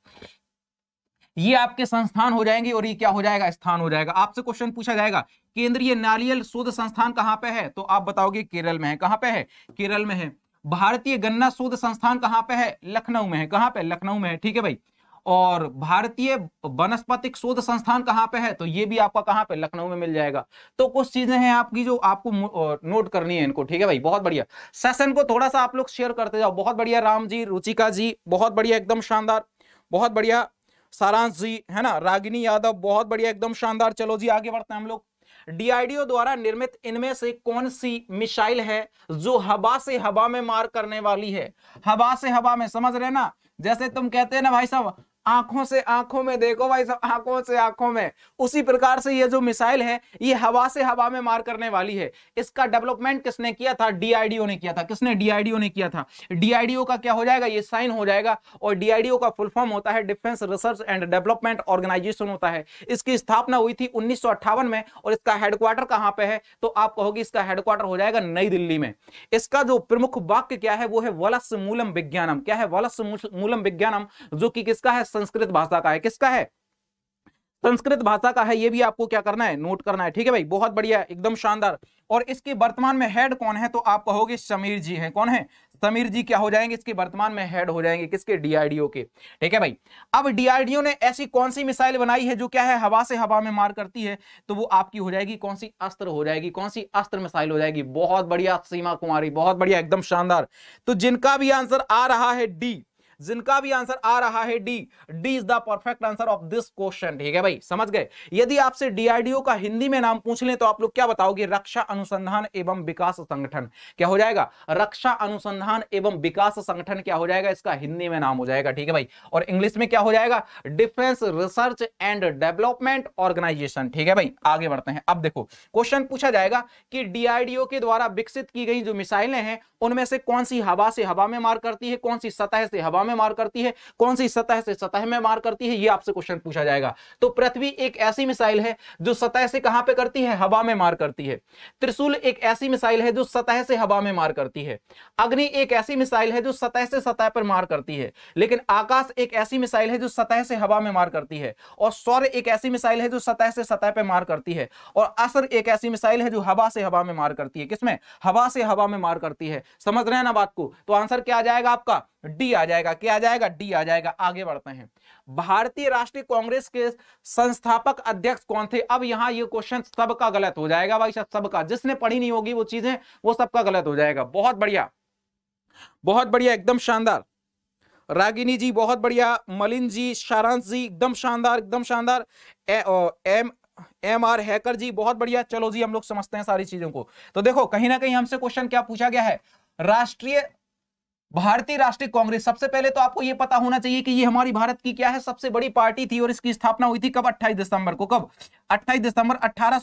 ये आपके संस्थान हो जाएंगे और ये क्या हो जाएगा स्थान हो जाएगा आपसे क्वेश्चन पूछा जाएगा केंद्रीय नारियल शोध संस्थान कहां पे है तो आप बताओगे केरल में है कहां पे है केरल में है भारतीय गन्ना शोध संस्थान कहां पे है लखनऊ में है कहां पे लखनऊ में है ठीक है भाई और भारतीय वनस्पतिक शोध संस्थान कहाँ पे है तो ये भी आपका कहाँ पे लखनऊ में मिल जाएगा तो कुछ चीजें हैं आपकी जो आपको नोट करनी है इनको ठीक है भाई बहुत बढ़िया सेशन को थोड़ा सा आप लोग शेयर करते जाओ बहुत बढ़िया राम जी रुचिका जी बहुत बढ़िया एकदम शानदार बहुत बढ़िया सारांश जी है ना रागिनी यादव बहुत बढ़िया एकदम शानदार चलो जी आगे बढ़ते हैं हम लोग डीआईडीओ द्वारा निर्मित इनमें से कौन सी मिसाइल है जो हवा से हवा में मार करने वाली है हवा से हवा में समझ रहे ना जैसे तुम कहते हैं ना भाई साहब आंखों से आंखों में देखो भाई साहब आंखों से आंखों में उसी प्रकार से ये जो मिसाइल है ये हवा से हवा में मार करने वाली है इसका डेवलपमेंट किसने किया था डीआईडीओ ने किया था किसने डीआईडीओ ने किया था डीआईडीओ का क्या हो जाएगा ये साइन हो जाएगा और डीआईडीओ का फुल फॉर्म होता है Defence Research and Development Organisation होता है इसकी स्थापना हुई थी उन्नीस में और इसका हेडक्वार्टर कहाँ पे है तो आप कहोगे इसका हेडक्वार्टर हो जाएगा नई दिल्ली में इसका जो प्रमुख वाक्य क्या है वो है वलस मूलम विज्ञानम क्या है वलस मूलम विज्ञानम जो कि किसका है संस्कृत भाषा का है किसका है संस्कृत भाषा का है ये भी आपको क्या करना है नोट करना है ठीक है भाई बहुत बढ़िया एकदम शानदार और इसके वर्तमान में हेड कौन है तो आप कहोगे समीर जी हैं कौन है समीर जी क्या हो जाएंगे इसके वर्तमान में हेड हो जाएंगे किसके डीआरडीओ के ठीक है भाई अब डीआरडीओ ने ऐसी कौन सी मिसाइल बनाई है जो क्या है हवा से हवा में मार करती है तो वो आपकी हो जाएगी कौन सी अस्त्र हो जाएगी कौन सी अस्त्र मिसाइल हो जाएगी बहुत बढ़िया सीमा कुमारी बहुत बढ़िया एकदम शानदार तो जिनका भी आंसर आ रहा है डी जिनका भी आंसर आ रहा है D D is the perfect answer of this question ठीक है भाई समझ गए यदि आपसे डीआरडीओ का हिंदी में नाम पूछ ले तो आप लोग क्या बताओगे रक्षा अनुसंधान एवं विकास संगठन क्या हो जाएगा रक्षा अनुसंधान एवं विकास संगठन क्या हो जाएगा इसका हिंदी में नाम हो जाएगा ठीक है भाई और इंग्लिश में क्या हो जाएगा Defence Research and Development Organisation ठीक है भाई आगे बढ़ते हैं अब देखो क्वेश्चन पूछा जाएगा कि डीआरडीओ के द्वारा विकसित की गई जो मिसाइलें हैं उनमें से कौन सी हवा से हवा में मार करती है कौन सी सतह से हवा में में मार करती है कौन सी सतह से सतह में मार करती है ये आपसे क्वेश्चन पूछा जाएगा तो पृथ्वी एक ऐसी मिसाइल है जो सतह से कहां पे करती है हवा में मार करती है त्रिशूल एक ऐसी मिसाइल है जो सतह से हवा में मार करती है अग्नि एक ऐसी मिसाइल है जो सतह से सतह पर मार करती है लेकिन आकाश एक ऐसी मिसाइल है जो सतह से हवा में मार करती है और सौर एक ऐसी मिसाइल है जो सतह से सतह पर मार करती है और असर एक ऐसी मिसाइल है जो हवा से हवा में मार करती है किसमें हवा से हवा में मार करती है समझ रहे हैं ना बात को तो आंसर क्या आ जाएगा आपका डी आ जाएगा क्या आ जाएगा डी आ जाएगा आगे बढ़ते हैं भारतीय राष्ट्रीय कांग्रेस के संस्थापक अध्यक्ष कौन थे अब यहाँ ये क्वेश्चन सबका गलत हो जाएगा भाई साहब सबका जिसने पढ़ी नहीं होगी वो चीजें वो सबका गलत हो जाएगा बहुत बढ़िया बहुत बढ़िया एकदम शानदार रागिनी जी बहुत बढ़िया मलिन जी सारांश जी एकदम शानदार एकदम शानदार M M R hacker ji बहुत बढ़िया चलो जी हम लोग समझते हैं सारी चीजों को तो देखो कहीं ना कहीं हमसे क्वेश्चन क्या पूछा गया है राष्ट्रीय भारतीय राष्ट्रीय कांग्रेस सबसे पहले तो आपको यह पता होना चाहिए कि ये हमारी भारत की क्या है सबसे बड़ी पार्टी थी और इसकी स्थापना हुई थी कब 28 दिसंबर को कब 28 दिसंबर अठारह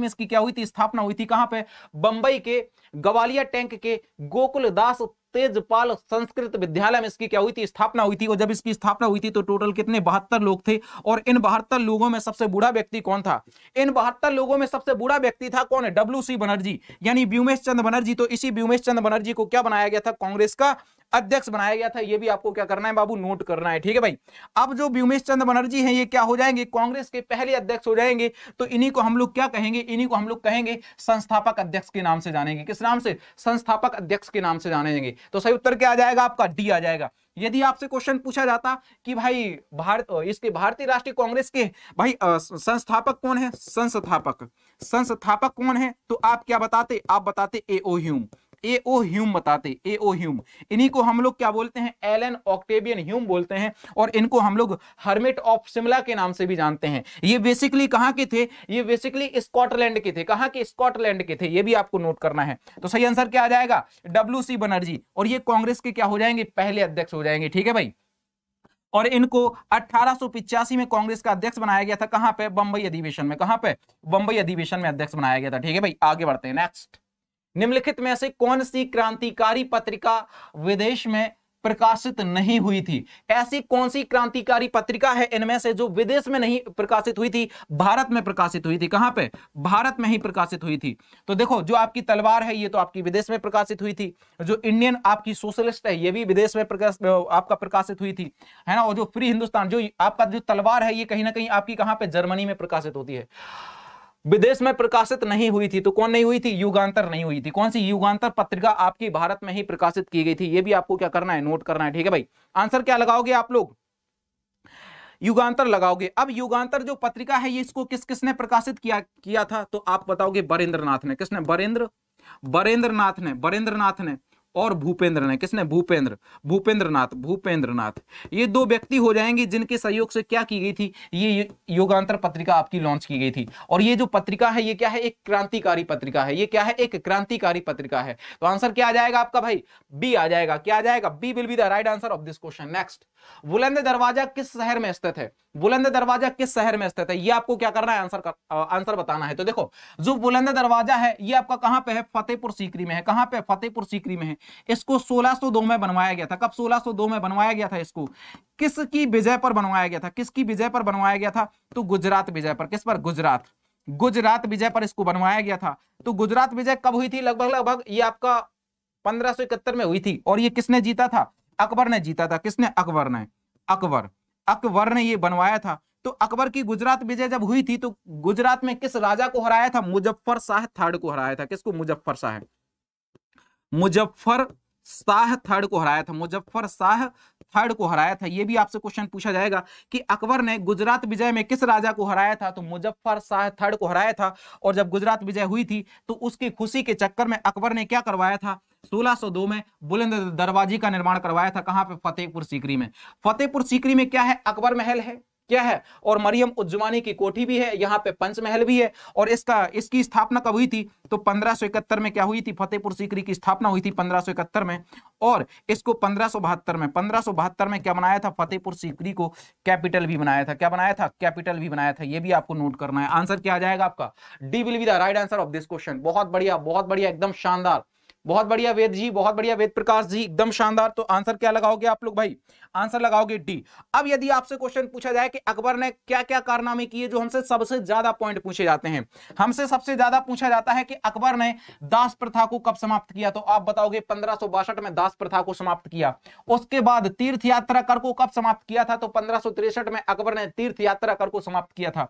में इसकी क्या हुई थी स्थापना हुई थी कहां पे बंबई के ग्वालिया टैंक के गोकुल दास तेजपाल संस्कृत विद्यालय में इसकी क्या हुई थी स्थापना हुई थी और जब इसकी स्थापना हुई थी तो टोटल कितने बहत्तर लोग थे और इन बहत्तर लोगों में सबसे बुरा व्यक्ति कौन था इन बहत्तर लोगों में सबसे बुरा व्यक्ति था कौन है डब्ल्यू बनर्जी यानी ब्यूमेश चंद बनर्जी तो इसी ब्यूमेश चंद्र बनर्जी को क्या बनाया गया था कांग्रेस का अध्यक्ष बनाया गया था ये भी आपको क्या करना है बाबू नोट करना है ठीक है भाई अब जो व्यूमेश चंद्र बनर्जी है ये क्या हो जाएंगे कांग्रेस के पहले अध्यक्ष हो जाएंगे तो इन्हीं को हम लोग क्या कहेंगे इन्हीं को हम लोग कहेंगे संस्थापक अध्यक्ष के नाम से जानेंगे किस नाम से संस्थापक अध्यक्ष के नाम से जानेंगे तो सही उत्तर क्या आ जाएगा आपका डी आ जाएगा यदि आपसे क्वेश्चन पूछा जाता कि भाई भारत इसके भारतीय राष्ट्रीय कांग्रेस के भाई संस्थापक कौन है संस्थापक संस्थापक कौन है तो आप क्या बताते आप बताते ए ओ ह्यूम एओ ह्यूम बताते एओ ह्यूम इन्हीं को हम लोग क्या बोलते हैं एलन ऑक्टेबियन ह्यूम बोलते हैं और इनको हम लोग हर्मिट ऑफ शिमला के नाम से भी जानते हैं ये बेसिकली कहाँ के थे ये बेसिकली स्कॉटलैंड के थे कहाँ के स्कॉटलैंड के थे ये भी आपको नोट करना है तो सही आंसर क्या आ जाएगा डब्ल्यू सी बनर्जी और ये कांग्रेस के क्या हो जाएंगे पहले अध्यक्ष हो जाएंगे ठीक है भाई और इनको अठारह में कांग्रेस का अध्यक्ष बनाया गया था कहां पे बंबई अधिवेशन में कहां पे बंबई अधिवेशन में अध्यक्ष बनाया गया था ठीक है भाई आगे बढ़ते हैं नेक्स्ट निम्नलिखित में से कौन सी क्रांतिकारी पत्रिका विदेश में प्रकाशित नहीं हुई थी ऐसी कौन सी क्रांतिकारी पत्रिका है इनमें से जो विदेश में नहीं प्रकाशित हुई थी भारत में प्रकाशित हुई थी कहां पे भारत में ही प्रकाशित हुई थी तो देखो जो आपकी तलवार है ये तो आपकी विदेश में प्रकाशित हुई थी जो इंडियन आपकी सोशलिस्ट है ये भी विदेश में प्रकाश आपका प्रकाशित हुई थी है ना और जो फ्री हिंदुस्तान जो आपका जो तलवार है ये कहीं ना कहीं आपकी कहां पर जर्मनी में प्रकाशित होती है विदेश में प्रकाशित नहीं हुई थी तो कौन नहीं हुई थी युगांतर नहीं हुई थी कौन सी युगांतर पत्रिका आपकी भारत में ही प्रकाशित की गई थी ये भी आपको क्या करना है नोट करना है ठीक है भाई आंसर क्या लगाओगे आप लोग युगांतर लगाओगे अब युगांतर जो पत्रिका है ये इसको किस किसने प्रकाशित किया किया था तो आप बताओगे बरेंद्र ने किसने बरेंद्र बरेंद्र ने बरेंद्र ने और भूपेंद्र ने किसने भूपेंद्र भूपेंद्र नाथ भूपेंद्र नाथ ये दो व्यक्ति हो जाएंगे जिनके सहयोग से क्या की गई थी ये योगांतर पत्रिका आपकी लॉन्च की गई थी और ये जो पत्रिका है ये क्या है एक क्रांतिकारी पत्रिका है ये क्या है एक क्रांतिकारी पत्रिका है तो आंसर क्या आ जाएगा आपका भाई बी आ जाएगा क्या आ जाएगा B will be the right answer of this question next Buland Darwaza किस शहर में स्थित है बुलंद दरवाजा किस शहर में स्थित है ये आपको क्या करना है आंसर कर, आंसर बताना है तो देखो जो बुलंद दरवाजा है ये आपका कहां पे है फतेहपुर सीकरी में है कहां पे फतेहपुर सीकरी में है इसको 1602 में बनवाया गया था कब 1602 में बनवाया गया था इसको किसकी विजय पर बनवाया गया था किसकी विजय पर बनवाया गया था तो गुजरात विजय पर किस पर गुजरात गुजरात विजय पर इसको बनवाया गया था तो गुजरात विजय कब हुई थी लगभग लगभग ये आपका पंद्रह में हुई थी और ये किसने जीता था अकबर ने जीता था किसने अकबर ने अकबर अकबर ने ये बनवाया था तो अकबर की गुजरात विजय जब हुई थी तो गुजरात में किस राजा को हराया था मुजफ्फर शाह थर्ड को हराया था किसको मुजफ्फर शाह मुजफ्फर शाह थर्ड को हराया था मुजफ्फर शाह थर्ड को हराया था यह भी आपसे क्वेश्चन पूछा जाएगा कि अकबर ने गुजरात विजय में किस राजा को हराया था तो मुजफ्फर शाह थर्ड को हराया था और जब गुजरात विजय हुई थी तो उसकी खुशी के चक्कर में अकबर ने क्या करवाया था 1602 में बुलंद दरवाजे का निर्माण करवाया था कहां पे फतेहपुर सीकरी में फतेहपुर सीकरी में क्या है अकबर महल है क्या है और मरियम उज्जवानी की कोठी भी है यहाँ पे पंचमहल भी है और इसका इसकी स्थापना कब हुई थी तो पंद्रह इकहत्तर में क्या हुई थी फतेहपुर सीकरी की स्थापना हुई थी पंद्रह इकहत्तर में और इसको पंद्रह बहत्तर में पंद्रह बहत्तर में क्या बनाया था फतेहपुर सीकरी को कैपिटल भी बनाया था क्या बनाया था कैपिटल भी बनाया था ये भी आपको नोट करना है आंसर क्या आ जाएगा आपका D will be the right answer of this question बहुत बढ़िया बहुत बढ़िया एकदम शानदार बहुत बढ़िया वेद जी बहुत बढ़िया वेद प्रकाश जी एकदम शानदार तो आंसर क्या लगाओगे आप लोग भाई आंसर लगाओगे डी अब यदि आपसे क्वेश्चन पूछा जाए कि अकबर ने क्या क्या कारनामे किए जो हमसे सबसे ज्यादा पॉइंट पूछे जाते हैं हमसे सबसे ज्यादा पूछा जाता है कि अकबर ने दास प्रथा को कब समाप्त किया तो आप बताओगे पंद्रह में दास प्रथा को समाप्त किया उसके बाद तीर्थ यात्रा कर को कब समाप्त किया था तो पंद्रह में अकबर ने तीर्थ यात्रा कर को समाप्त किया था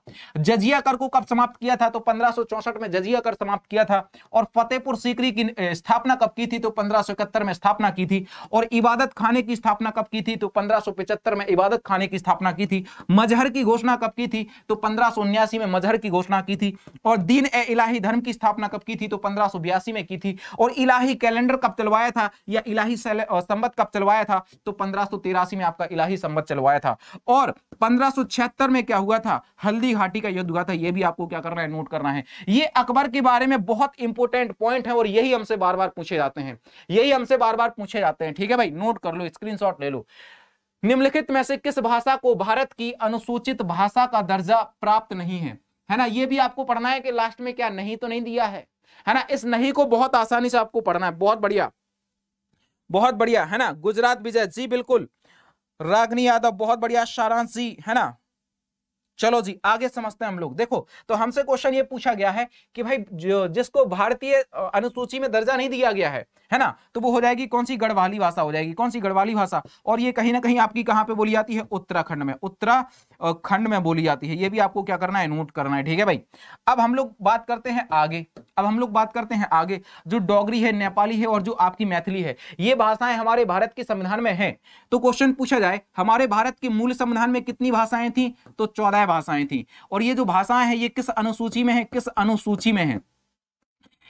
जजिया कर को कब समाप्त किया था तो पंद्रह में जजिया कर समाप्त किया था और फतेहपुर सीकरी की स्थापना स्थापना कब की थी तो पंद्रह में स्थापना की थी और इबादत खाने की स्थापना कब की थी तो पंद्रह में इबादत खाने की स्थापना की थी मजहर की घोषणा कब की थी तो पंद्रह में मजहर की घोषणा की थी और दीन ए इलाही धर्म की स्थापना कब की थी तो पंद्रह में की थी और इलाही कैलेंडर कब चलवाया था या इलाही संबत कब चलवाया था तो पंद्रह में आपका इलाही संबत चलवाया था और पंद्रह में क्या हुआ था हल्दी घाटी का युद्ध हुआ था यह भी आपको क्या करना है नोट करना है ये अकबर के बारे में बहुत इंपॉर्टेंट पॉइंट है और यही हमसे बार बार पूछे जाते हैं यही हमसे बार बार पूछे जाते हैं ठीक है भाई नोट कर लो स्क्रीन ले लो निम्नलिखित में से किस भाषा को भारत की अनुसूचित भाषा का दर्जा प्राप्त नहीं है है ना ये भी आपको पढ़ना है कि लास्ट में क्या नहीं तो नहीं दिया है है ना इस नहीं को बहुत आसानी से आपको पढ़ना है बहुत बढ़िया बहुत बढ़िया है ना गुजरात विजय जी बिल्कुल रागनी यादव बहुत बढ़िया सारांश जी है ना चलो जी आगे समझते हैं हम लोग देखो तो हमसे क्वेश्चन ये पूछा गया है कि भाई जो जिसको भारतीय अनुसूची में दर्जा नहीं दिया गया है है ना तो वो हो जाएगी कौन सी गढ़वाली भाषा हो जाएगी कौन सी गढ़वाली भाषा और ये कहीं ना कहीं आपकी कहाँ पे बोली जाती है उत्तराखंड में उत्तराखंड में बोली जाती है ये भी आपको क्या करना है नोट करना है ठीक है भाई अब हम लोग बात करते हैं आगे अब हम लोग बात करते हैं आगे जो डोगरी है नेपाली है और जो आपकी मैथिली है ये भाषाएं हमारे भारत के संविधान में है तो क्वेश्चन पूछा जाए हमारे भारत के मूल संविधान में कितनी भाषाएं थी तो चौदह भाषाएं थी और ये जो भाषाएं हैं ये किस अनुसूची में है किस अनुसूची में है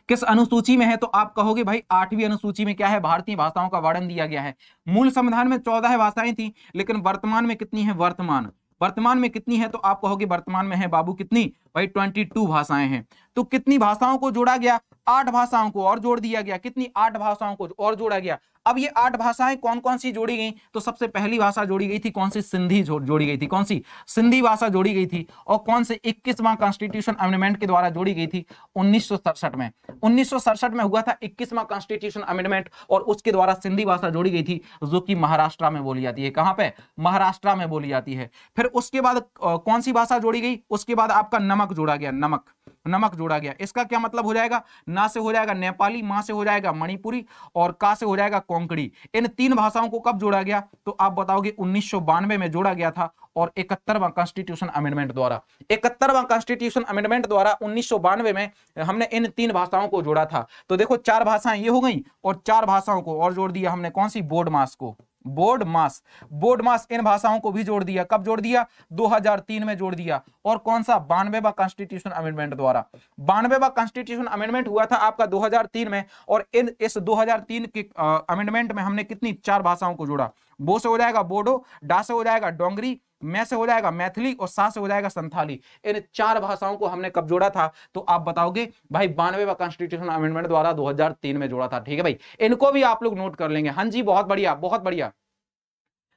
किस अनुसूची में है तो आप कहोगे भाई आठवीं अनुसूची में क्या है भारतीय भाषाओं का वर्णन दिया गया है मूल संविधान में चौदह भाषाएं थी लेकिन वर्तमान में कितनी है वर्तमान वर्तमान में कितनी है तो आप कहोगे वर्तमान में है बाबू कितनी भाई ट्वेंटी टू भाषाएं हैं तो कितनी भाषाओं को जोड़ा गया आठ भाषाओं को और जोड़ दिया गया कितनी आठ भाषाओं को और जोड़ा गया अब ये आठ भाषाएं कौन कौन सी जोड़ी गई तो सबसे पहली भाषा जोड़ी गई थी कौन सी सिंधी जोड़ी गई थी कौन सी सिंधी भाषा जोड़ी गई थी और कौन से इक्कीसवां कॉन्स्टिट्यूशन अमेंडमेंट के द्वारा जोड़ी गई थी उन्नीस में उन्नीस में हुआ था इक्कीसवां कॉन्स्टिट्यूशन अमेंडमेंट और उसके द्वारा सिंधी भाषा जोड़ी गई थी जो कि महाराष्ट्र में बोली जाती है कहाँ पे महाराष्ट्र में बोली जाती है फिर उसके बाद कौन सी भाषा जोड़ी गई उसके बाद आपका नमक जोड़ा गया नमक नमक जोड़ा गया इसका क्या मतलब हो जाएगा ना से हो जाएगा नेपाली मां से हो जाएगा मणिपुरी और का से हो जाएगा कोंकड़ी इन तीन भाषाओं को कब जोड़ा गया तो आप बताओगे उन्नीस में जोड़ा गया था और इकहत्तरवा कॉन्स्टिट्यूशन अमेंडमेंट द्वारा इकहत्तरवा कॉन्स्टिट्यूशन अमेंडमेंट द्वारा उन्नीस में हमने इन तीन भाषाओं को जोड़ा था तो देखो चार भाषाएं ये हो गई और चार भाषाओं को और जोड़ दिया हमने कौन सी बोर्ड मास को बोर्ड मास बोर्ड मास इन भाषाओं को भी जोड़ दिया कब जोड़ दिया 2003 में जोड़ दिया और कौन सा बानवेवा कॉन्स्टिट्यूशन अमेंडमेंट द्वारा बानवेवा कॉन्स्टिट्यूशन अमेंडमेंट हुआ था आपका 2003 में और इन इस 2003 के अमेंडमेंट में हमने कितनी चार भाषाओं को जोड़ा बो हो जाएगा बोडो डा हो जाएगा डोंगरी मैं से हो जाएगा मैथिली और सा से हो जाएगा संथाली इन चार भाषाओं को हमने कब जोड़ा था तो आप बताओगे भाई बानवे बानवेवा कॉन्स्टिट्यूशन अमेंडमेंट द्वारा 2003 में जोड़ा था ठीक है भाई इनको भी आप लोग नोट कर लेंगे हाँ जी बहुत बढ़िया बहुत बढ़िया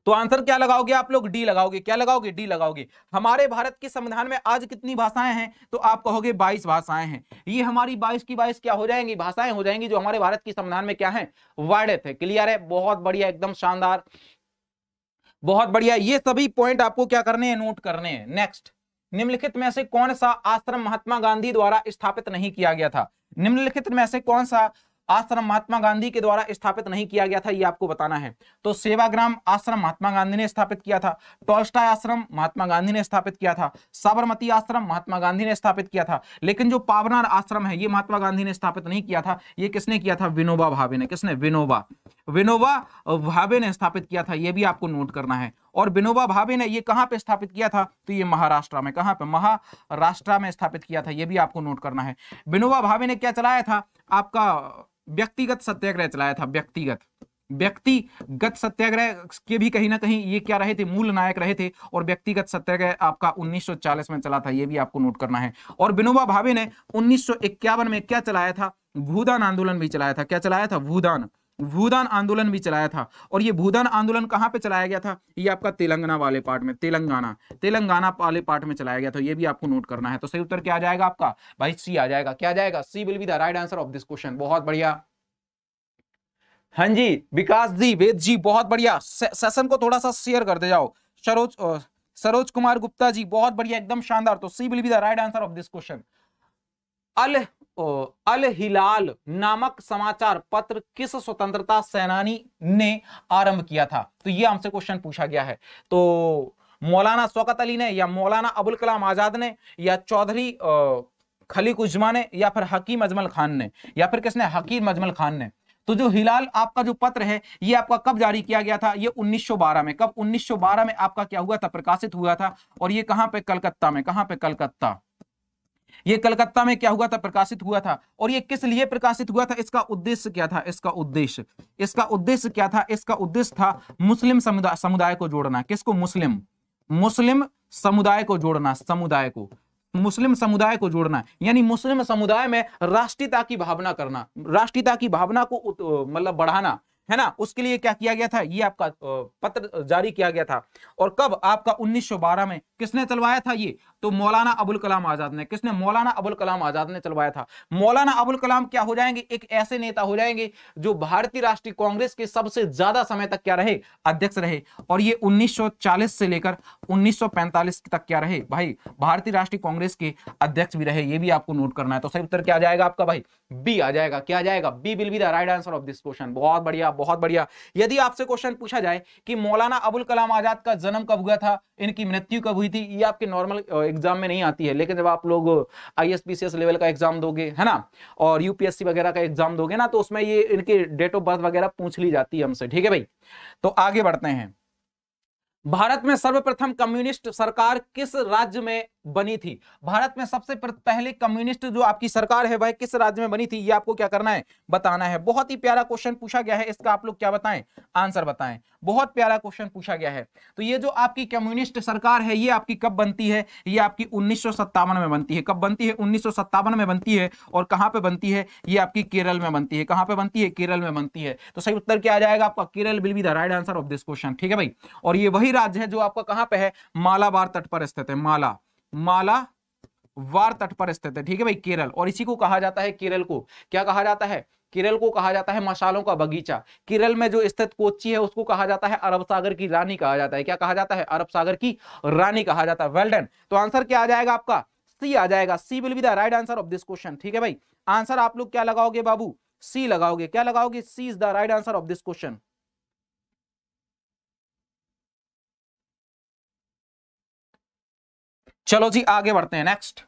तो आंसर क्या लगाओगे आप लोग डी लगाओगे क्या लगाओगे डी लगाओगे हमारे भारत के संविधान में आज कितनी भाषाएं हैं तो आप कहोगे 22 भाषाएं हैं ये हमारी 22 की 22 क्या हो जाएंगी भाषाएं हो जाएंगी जो हमारे भारत के संविधान में क्या है वर्णित है क्लियर है बहुत बढ़िया एकदम शानदार बहुत बढ़िया ये सभी पॉइंट आपको क्या करने हैं नोट करने हैं नेक्स्ट निम्नलिखित में से कौन सा आश्रम महात्मा गांधी द्वारा स्थापित नहीं किया गया था निम्नलिखित में से कौन सा आश्रम महात्मा गांधी के द्वारा स्थापित नहीं किया गया था ये आपको बताना है तो सेवाग्राम आश्रम महात्मा गांधी ने स्थापित किया था टोलस्टाय आश्रम महात्मा गांधी ने स्थापित किया था साबरमती आश्रम महात्मा गांधी ने स्थापित किया था लेकिन जो पावनार आश्रम है ये महात्मा गांधी ने स्थापित नहीं किया था ये किसने किया था विनोबा भावे ने किसने विनोबा विनोबा भावे ने स्थापित किया था यह भी आपको नोट करना है और विनोबा भावे ने यह कहां पे स्थापित किया था तो ये महाराष्ट्र में कहां पे महाराष्ट्र में स्थापित किया था यह भी आपको नोट करना है विनोबा भावे ने क्या चलाया था आपका व्यक्तिगत सत्याग्रह चलाया था व्यक्तिगत व्यक्तिगत सत्याग्रह के भी कहीं ना कहीं ये क्या रहे थे मूल नायक रहे थे और व्यक्तिगत सत्याग्रह आपका 1940 में चला था ये भी आपको नोट करना है और विनोबा भावे ने उन्नीस में क्या चलाया था भूदान आंदोलन भी चलाया था क्या चलाया था भूदान भूदान आंदोलन भी चलाया था और ये भूदान आंदोलन कहाँ पे चलाया गया था ये आपका तेलंगाना वाले पार्ट में तेलंगाना तेलंगाना वाले पार्ट में चलाया गया था ये भी आपको नोट करना है तो सही उत्तर क्या आ जाएगा आपका भाई सी आ जाएगा क्या जाएगा C will be the right answer of this question बहुत बढ़िया हाँ जी विकास जी वेद जी बहुत बढ़िया से, सेशन को थोड़ा सा शेयर करते जाओ सरोज सरोज कुमार गुप्ता जी बहुत बढ़िया एकदम शानदार तो C will be the right answer of this question Al Al Hilal नामक समाचार पत्र किस स्वतंत्रता सेनानी ने आरंभ किया था तो ये हमसे क्वेश्चन पूछा गया है तो मौलाना शौकत अली ने या मौलाना अबुल कलाम आजाद ने या चौधरी खलीक उजमा ने या फिर हकीम अजमल खान ने या फिर किसने हकीम अजमल खान ने तो जो हिलाल आपका जो पत्र है ये आपका कब जारी किया गया था ये 1912 में कब 1912 में आपका क्या हुआ था प्रकाशित हुआ था और ये कहां पे कलकत्ता में कहां पे कलकत्ता ये कलकत्ता में क्या हुआ था प्रकाशित हुआ था और ये किस लिए प्रकाशित हुआ था इसका उद्देश्य क्या था इसका उद्देश्य इसका उद्देश्य क्या था इसका उद्देश्य था मुस्लिम समुदाय समुदाय को जोड़ना किसको मुस्लिम मुस्लिम समुदाय को जोड़ना समुदाय को मुस्लिम समुदाय को जोड़ना यानी मुस्लिम समुदाय में राष्ट्रीयता की भावना करना राष्ट्रीयता की भावना को मतलब बढ़ाना है ना उसके लिए क्या किया गया था ये आपका पत्र जारी किया गया था और कब आपका 1912 में किसने चलवाया था ये तो मौलाना अबुल कलाम आजाद ने किसने मौलाना अबुल कलाम आजाद ने चलवाया था मौलाना अबुल कलाम क्या हो जाएंगे एक ऐसे नेता हो जाएंगे जो भारतीय राष्ट्रीय कांग्रेस के सबसे ज्यादा समय तक क्या रहे अध्यक्ष रहे और ये उन्नीस से लेकर उन्नीस तक क्या रहे भाई भारतीय राष्ट्रीय कांग्रेस के अध्यक्ष भी रहे ये भी आपको नोट करना है तो सही उत्तर क्या आ जाएगा आपका भाई बी आ जाएगा क्या आ जाएगा B will be the right answer of this question बहुत बढ़िया बहुत बढ़िया यदि आपसे क्वेश्चन पूछा जाए कि मौलाना अबुल कलाम आजाद का जन्म कब हुआ था इनकी मृत्यु कब हुई थी ये आपके नॉर्मल एग्जाम में नहीं आती है लेकिन जब आप लोग आई लेवल का एग्जाम दोगे है ना और यूपीएससी वगैरह का एग्जाम दोगे ना तो उसमें ये इनके डेट ऑफ बर्थ वगैरह पूछ ली जाती है हमसे ठीक है भाई तो आगे बढ़ते हैं भारत में सर्वप्रथम कम्युनिस्ट सरकार किस राज्य में बनी थी भारत में सबसे पहले कम्युनिस्ट जो आपकी सरकार है वह किस राज्य में बनी थी ये आपको क्या करना है बताना है बहुत ही प्यारा क्वेश्चन पूछा गया है इसका आप लोग क्या बताएं आंसर बताएं बहुत प्यारा क्वेश्चन पूछा गया है तो ये जो आपकी कम्युनिस्ट सरकार है ये आपकी कब बनती है ये आपकी उन्नीस में बनती है कब बनती है उन्नीस में बनती है और कहाँ पे बनती है ये आपकी केरल में बनती है कहाँ पे बनती है केरल में बनती है तो सही उत्तर क्या आ जाएगा आपका Kerala will be the right answer of this question ठीक है भाई और ये वही राज्य है जो आपका कहाँ पे है मालाबार तट पर स्थित है माला माला वार तट पर स्थित है ठीक है भाई केरल और इसी को कहा जाता है केरल को क्या कहा जाता है केरल को कहा जाता है मसालों का बगीचा केरल में जो स्थित कोच्चि है उसको कहा जाता है अरब सागर की रानी कहा जाता है क्या कहा जाता है अरब सागर की रानी कहा जाता है वेल्डन तो आंसर क्या आ जाएगा आपका सी आ जाएगा C will be the right answer of this question ठीक है भाई आंसर आप लोग क्या लगाओगे बाबू सी लगाओगे क्या लगाओगे C is the right answer of this question चलो जी आगे बढ़ते हैं नेक्स्ट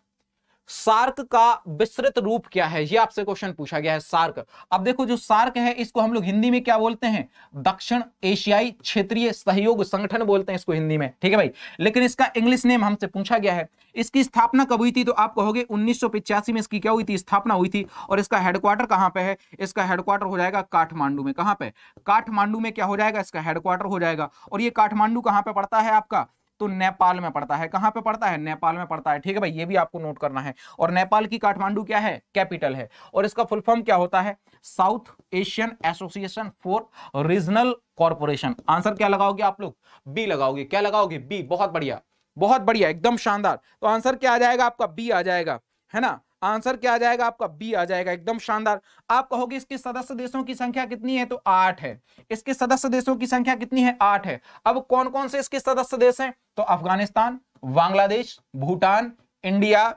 सार्क का विस्तृत रूप क्या है ये आपसे क्वेश्चन पूछा गया है सार्क अब देखो जो सार्क है इसको हम लोग हिंदी में क्या बोलते हैं दक्षिण एशियाई क्षेत्रीय सहयोग संगठन बोलते हैं इसको हिंदी में ठीक है भाई लेकिन इसका इंग्लिश नेम हमसे पूछा गया है इसकी स्थापना कब हुई थी तो आप कहोगे उन्नीस में इसकी क्या हुई थी स्थापना हुई थी और इसका हेडक्वार्टर कहां पर है इसका हेडक्वार्टर हो जाएगा काठमांडू में कहां पर काठमांडू में क्या हो जाएगा इसका हेडक्वार्टर हो जाएगा और ये काठमांडू कहां पर पड़ता है आपका तो नेपाल में पड़ता है कहां पे पड़ता है नेपाल में पड़ता है ठीक है भाई ये भी आपको नोट करना है और नेपाल की काठमांडू क्या है कैपिटल है और इसका फुल फॉर्म क्या होता है South Asian Association for Regional Corporation answer क्या लगाओगे आप लोग बी लगाओगे क्या लगाओगे बी बहुत बढ़िया बहुत बढ़िया एकदम शानदार तो आंसर क्या आ जाएगा आपका बी आ जाएगा है ना आंसर क्या आ जाएगा आपका बी आ जाएगा एकदम शानदार आप कहोगे इसके सदस्य देशों की संख्या कितनी है तो आठ है इसके सदस्य देशों की संख्या कितनी है आठ है अब कौन कौन से इसके सदस्य देश हैं तो अफगानिस्तान बांग्लादेश भूटान इंडिया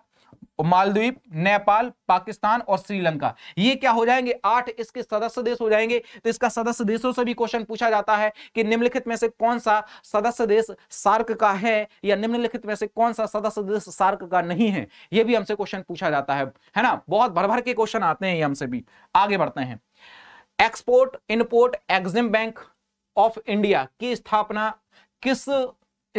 मालदीप नेपाल पाकिस्तान और श्रीलंका ये क्या हो जाएंगे आठ इसके सदस्य देश हो जाएंगे तो इसका सदस्य देशों से भी क्वेश्चन पूछा जाता है कि निम्नलिखित में से कौन सा सदस्य देश सार्क का है या निम्नलिखित में से कौन सा सदस्य देश सार्क का नहीं है ये भी हमसे क्वेश्चन पूछा जाता है है ना बहुत भर भर के क्वेश्चन आते हैं ये हमसे भी आगे बढ़ते हैं export import EXIM bank of India की स्थापना किस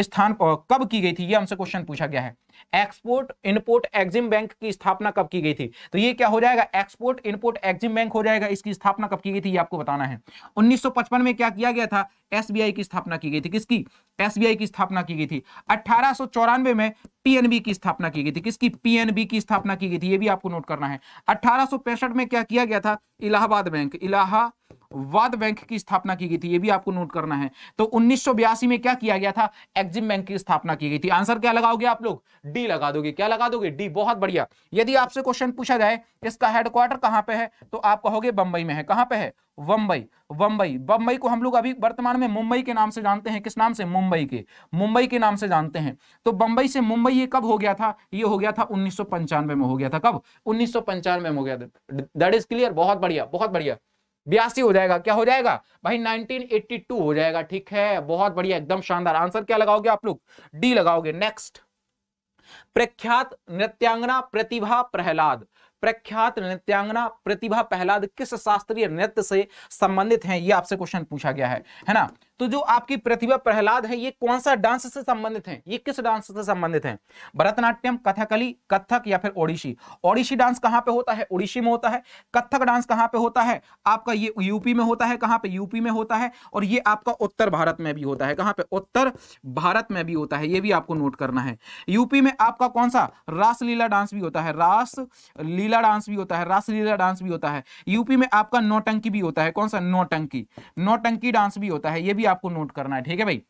स्थान पर कब की गई थी ये हमसे क्वेश्चन पूछा गया है एक्सपोर्ट इनपोर्ट एग्जिम बैंक की स्थापना कब की गई थी तो ये क्या हो जाएगा एक्सपोर्ट इनपोर्ट एग्जिम बैंक हो जाएगा इसकी स्थापना कब की गई थी ये आपको बताना है 1955 में क्या किया गया था एसबीआई की स्थापना की गई थी किसकी एसबीआई की स्थापना की गई थी अठारह में पीएनबी की स्थापना की गई थी किसकी पीएनबी की स्थापना की गई थी ये भी आपको नोट करना है अठारह में क्या किया गया था इलाहाबाद बैंक इलाहा वाद बैंक की स्थापना की गई थी ये भी आपको नोट करना है तो उन्नीस में क्या किया गया था एक्जिम बैंक की स्थापना की गई थी आंसर क्या लगाओगे आप लोग डी लगा दोगे क्या लगा दोगे डी बहुत बढ़िया यदि आपसे क्वेश्चन पूछा जाए इसका हेडक्वार्टर कहाँ पे है तो आप कहोगे बंबई में है कहाँ पे है बंबई बंबई बंबई को हम लोग अभी वर्तमान में मुंबई के नाम से जानते हैं किस नाम से मुंबई के मुंबई के नाम से जानते हैं तो बंबई से मुंबई ये कब हो गया था ये हो गया था उन्नीस में हो गया था कब उन्नीस में हो गया था दैट इज क्लियर बहुत बढ़िया बहुत बढ़िया बयासी हो जाएगा क्या हो जाएगा भाई 1982 हो जाएगा ठीक है बहुत बढ़िया एकदम शानदार आंसर क्या लगाओगे आप लोग डी लगाओगे नेक्स्ट प्रख्यात नृत्यांगना प्रतिभा प्रहलाद प्रख्यात नृत्यांगना प्रतिभा प्रहलाद किस शास्त्रीय नृत्य से संबंधित हैं ये आपसे क्वेश्चन पूछा गया है है ना तो जो आपकी प्रतिभा प्रहलाद है ये कौन सा डांस से संबंधित है ये किस डांस से संबंधित है भरतनाट्यम कथकली कथक या फिर ओडिशी ओडिशी डांस कहाँ पे होता है ओडिशी में होता है कथक डांस कहाँ पे होता है आपका ये यूपी में होता है कहाँ पे यूपी में होता है और ये आपका उत्तर भारत में भी होता है कहाँ पे उत्तर भारत में भी होता है ये भी आपको नोट करना है यूपी में आपका कौन सा रासलीला डांस भी होता है रास लीला डांस भी होता है रासलीला डांस भी होता है यूपी में आपका नौटंकी भी होता है कौन सा नौटंकी नौटंकी डांस भी होता है ये भी भी आपको नोट करना है ठीक है भाई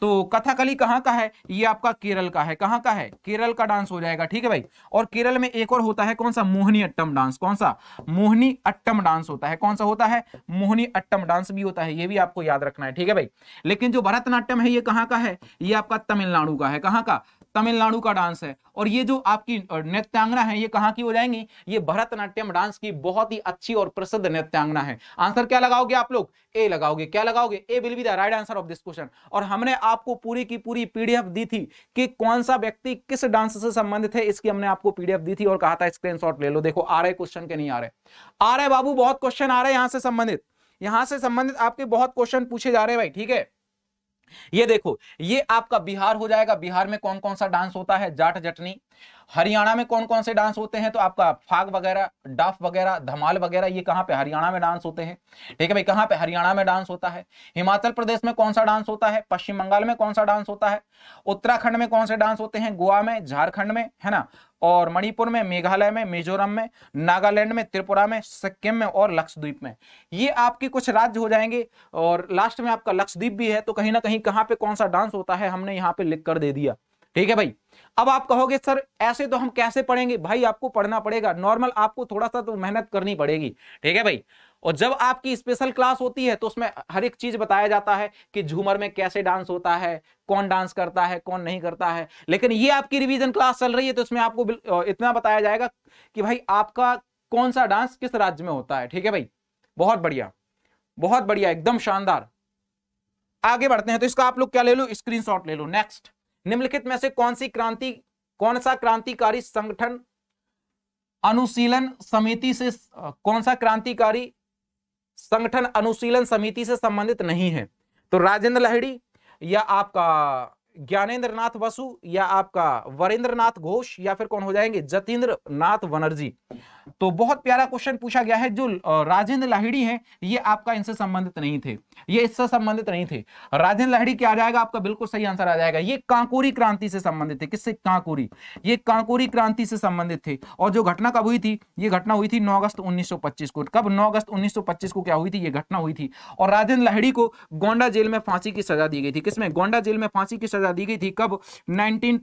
तो कथाकली कहाँ का है ये आपका केरल का है कहाँ का है केरल का डांस हो जाएगा ठीक है भाई और केरल में एक और होता है कौन सा मोहनी अट्टम डांस कौन सा मोहनी अट्टम डांस होता है कौन सा होता है मोहनी अट्टम डांस भी होता है ये भी आपको याद रखना है ठीक है भाई लेकिन जो भरतनाट्यम है ये कहाँ का है ये आपका तमिलनाडु का है कहाँ का तमिलनाडु का डांस है और ये जो आपकी नृत्यांगना है ये कहाँ की हो जाएंगी ये भरतनाट्यम डांस की बहुत ही अच्छी और प्रसिद्ध नृत्यांगना है आंसर क्या लगाओगे आप लोग ए लगाओगे क्या लगाओगे A will be the right answer of this question और हमने आपको पूरी की पूरी पीडीएफ दी थी कि कौन सा व्यक्ति किस डांस से संबंधित है इसकी हमने आपको पीडीएफ दी थी और कहा था स्क्रीन ले लो देखो आ रहे क्वेश्चन के नहीं आ रहे आ रहे बाबू बहुत क्वेश्चन आ रहे हैं यहाँ से संबंधित यहाँ से संबंधित आपके बहुत क्वेश्चन पूछे जा रहे हैं भाई ठीक है ये देखो ये आपका बिहार हो जाएगा बिहार में कौन कौन सा डांस होता है जाट जटनी हरियाणा में कौन कौन से डांस होते हैं तो आपका फाग वगैरह डाफ वगैरह धमाल वगैरह ये कहां पे हरियाणा में डांस होते हैं ठीक है भाई कहां पे हरियाणा में डांस होता है हिमाचल प्रदेश में कौन सा डांस होता है पश्चिम बंगाल में कौन सा डांस होता है उत्तराखंड में कौन से डांस होते हैं गोवा में झारखंड में है ना और मणिपुर में मेघालय में मिजोरम में नागालैंड में त्रिपुरा में सिक्किम में और लक्षद्वीप में ये आपके कुछ राज्य हो जाएंगे और लास्ट में आपका लक्षद्वीप भी है तो कहीं ना कहीं कहाँ पे कौन सा डांस होता है हमने यहाँ पे लिख कर दे दिया ठीक है भाई अब आप कहोगे सर ऐसे तो हम कैसे पढ़ेंगे भाई आपको पढ़ना पड़ेगा नॉर्मल आपको थोड़ा सा तो मेहनत करनी पड़ेगी ठीक है भाई और जब आपकी स्पेशल क्लास होती है तो उसमें हर एक चीज बताया जाता है कि झूमर में कैसे डांस होता है कौन डांस करता है कौन नहीं करता है लेकिन ये आपकी रिवीजन क्लास चल रही है तो इसमें आपको इतना बताया जाएगा कि भाई आपका कौन सा डांस किस राज्य में होता है ठीक है भाई बहुत बढ़िया बहुत बढ़िया एकदम शानदार आगे बढ़ते हैं तो इसका आप लोग क्या ले लो स्क्रीन ले लो नेक्स्ट निम्नलिखित में से कौन सी क्रांति कौन सा क्रांतिकारी संगठन अनुशीलन समिति से कौन सा क्रांतिकारी संगठन अनुशीलन समिति से संबंधित नहीं है तो राजेंद्र लहड़ी या आपका ज्ञानेंद्र नाथ बसु या आपका वरेंद्र नाथ घोष या फिर कौन हो जाएंगे जतेंद्र नाथ बनर्जी तो बहुत प्यारा क्वेश्चन पूछा गया है जो राजेंद्र लाहिड़ी है ये आपका इनसे संबंधित नहीं थे ये इससे संबंधित नहीं थे राजेंद्र लाहिड़ी क्या आ जाएगा आपका बिल्कुल सही आंसर आ जाएगा ये कांकोरी क्रांति से संबंधित थे किससे कांकोरी ये कांकोरी क्रांति से संबंधित थे और जो घटना कब हुई थी ये घटना हुई थी नौ अगस्त उन्नीस को कब नौ अगस्त उन्नीस को क्या हुई थी ये घटना हुई थी और राजेंद्र लाहिड़ी को गोंडा जेल में फांसी की सजा दी गई थी किसमें गोंडा जेल में फांसी की सजा दी गई थी कब नाइनटीन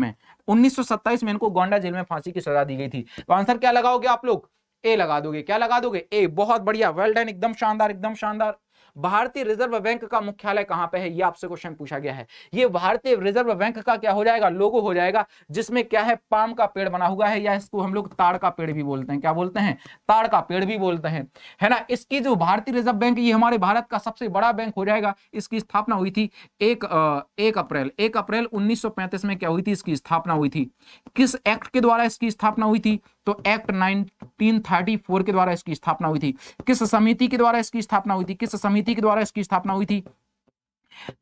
में 1927 में इनको गोंडा जेल में फांसी की सजा दी गई थी तो आंसर क्या लगाओगे आप लोग ए लगा दोगे क्या लगा दोगे ए बहुत बढ़िया वेल डन एकदम शानदार एकदम शानदार भारतीय रिजर्व बैंक का मुख्यालय कहां पे है ये आपसे क्वेश्चन पूछा गया है ये भारतीय रिजर्व बैंक का क्या हो जाएगा लोगो हो जाएगा जिसमें क्या है पाम का पेड़ बना हुआ है या इसको हम लोग ताड़ का पेड़ भी बोलते हैं क्या बोलते हैं ताड़ का पेड़ भी बोलते हैं है ना इसकी जो भारतीय रिजर्व बैंक ये हमारे भारत का सबसे बड़ा बैंक हो जाएगा इसकी स्थापना हुई थी एक एक अप्रैल एक अप्रैल उन्नीस में क्या हुई थी इसकी स्थापना हुई थी किस एक्ट के द्वारा इसकी स्थापना हुई थी तो एक्ट 1934 के द्वारा इसकी स्थापना हुई थी किस समिति के द्वारा इसकी स्थापना हुई थी किस समिति के द्वारा इसकी स्थापना हुई थी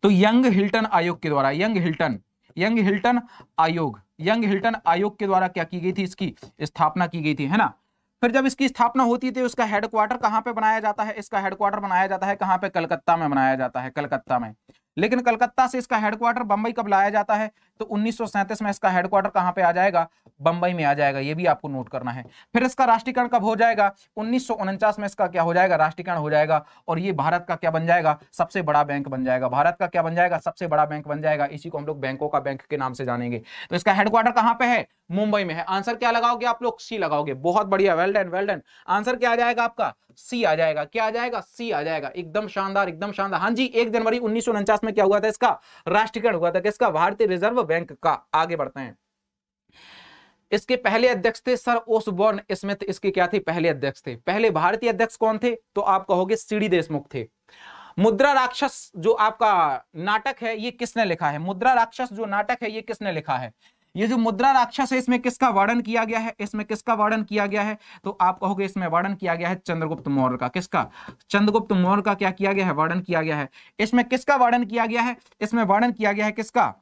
तो यंग हिल्टन आयोग के द्वारा यंग हिल्टन यंग हिल्टन आयोग यंग हिल्टन आयोग के द्वारा क्या की गई थी इसकी स्थापना की गई थी है ना फिर जब इसकी स्थापना होती थी उसका हेडक्वार्टर कहां पे बनाया जाता है इसका हेडक्वार्टर बनाया जाता है कहां पे कलकत्ता में बनाया जाता है कलकत्ता में लेकिन कलकत्ता से इसका हेडक्वार्टर बंबई कब लाया जाता है तो उन्नीस में इसका हेडक्वार्टर कहां पे आ जाएगा बंबई में आ जाएगा ये भी आपको नोट करना है फिर इसका राष्ट्रीयकरण कब हो जाएगा उन्नीस में इसका क्या हो जाएगा राष्ट्रीयकरण हो जाएगा और ये भारत का क्या बन जाएगा सबसे बड़ा बैंक बन जाएगा भारत का क्या बन जाएगा सबसे बड़ा बैंक बन जाएगा इसी को हम लोग बैंकों का बैंक के नाम से जानेंगे तो इसका हेडक्वार्टर कहां पर है मुंबई में है आंसर क्या लगाओगे आप लोग सी लगाओगे बहुत बढ़िया वेल्डन वेल्डन आंसर क्या आ जाएगा आपका सी आ जाएगा क्या आ जाएगा सी आ जाएगा एकदम शानदार एकदम शानदार हाँ जी एक जनवरी उन्नीस में क्या हुआ था इसका राष्ट्रीयकरण हुआ था किसका भारतीय रिजर्व बैंक का आगे बढ़ते हैं इसके पहले अध्यक्ष थे सर ओसबोर्न स्मिथ इसके क्या थे पहले अध्यक्ष थे पहले भारतीय अध्यक्ष कौन थे तो आप कहोगे सीडी देशमुख थे मुद्रा राक्षस जो आपका नाटक है ये किसने लिखा है मुद्रा राक्षस जो नाटक है ये किसने लिखा है ये जो मुद्रा राक्षस है इसमें किसका वर्णन किया गया है इसमें किसका वर्णन किया गया है तो आप कहोगे इसमें वर्णन किया गया है चंद्रगुप्त मौर्य का किसका चंद्रगुप्त मौर्य का क्या किया गया है वर्णन किया गया है इसमें किसका वर्णन किया गया है इसमें वर्णन किया गया है किसका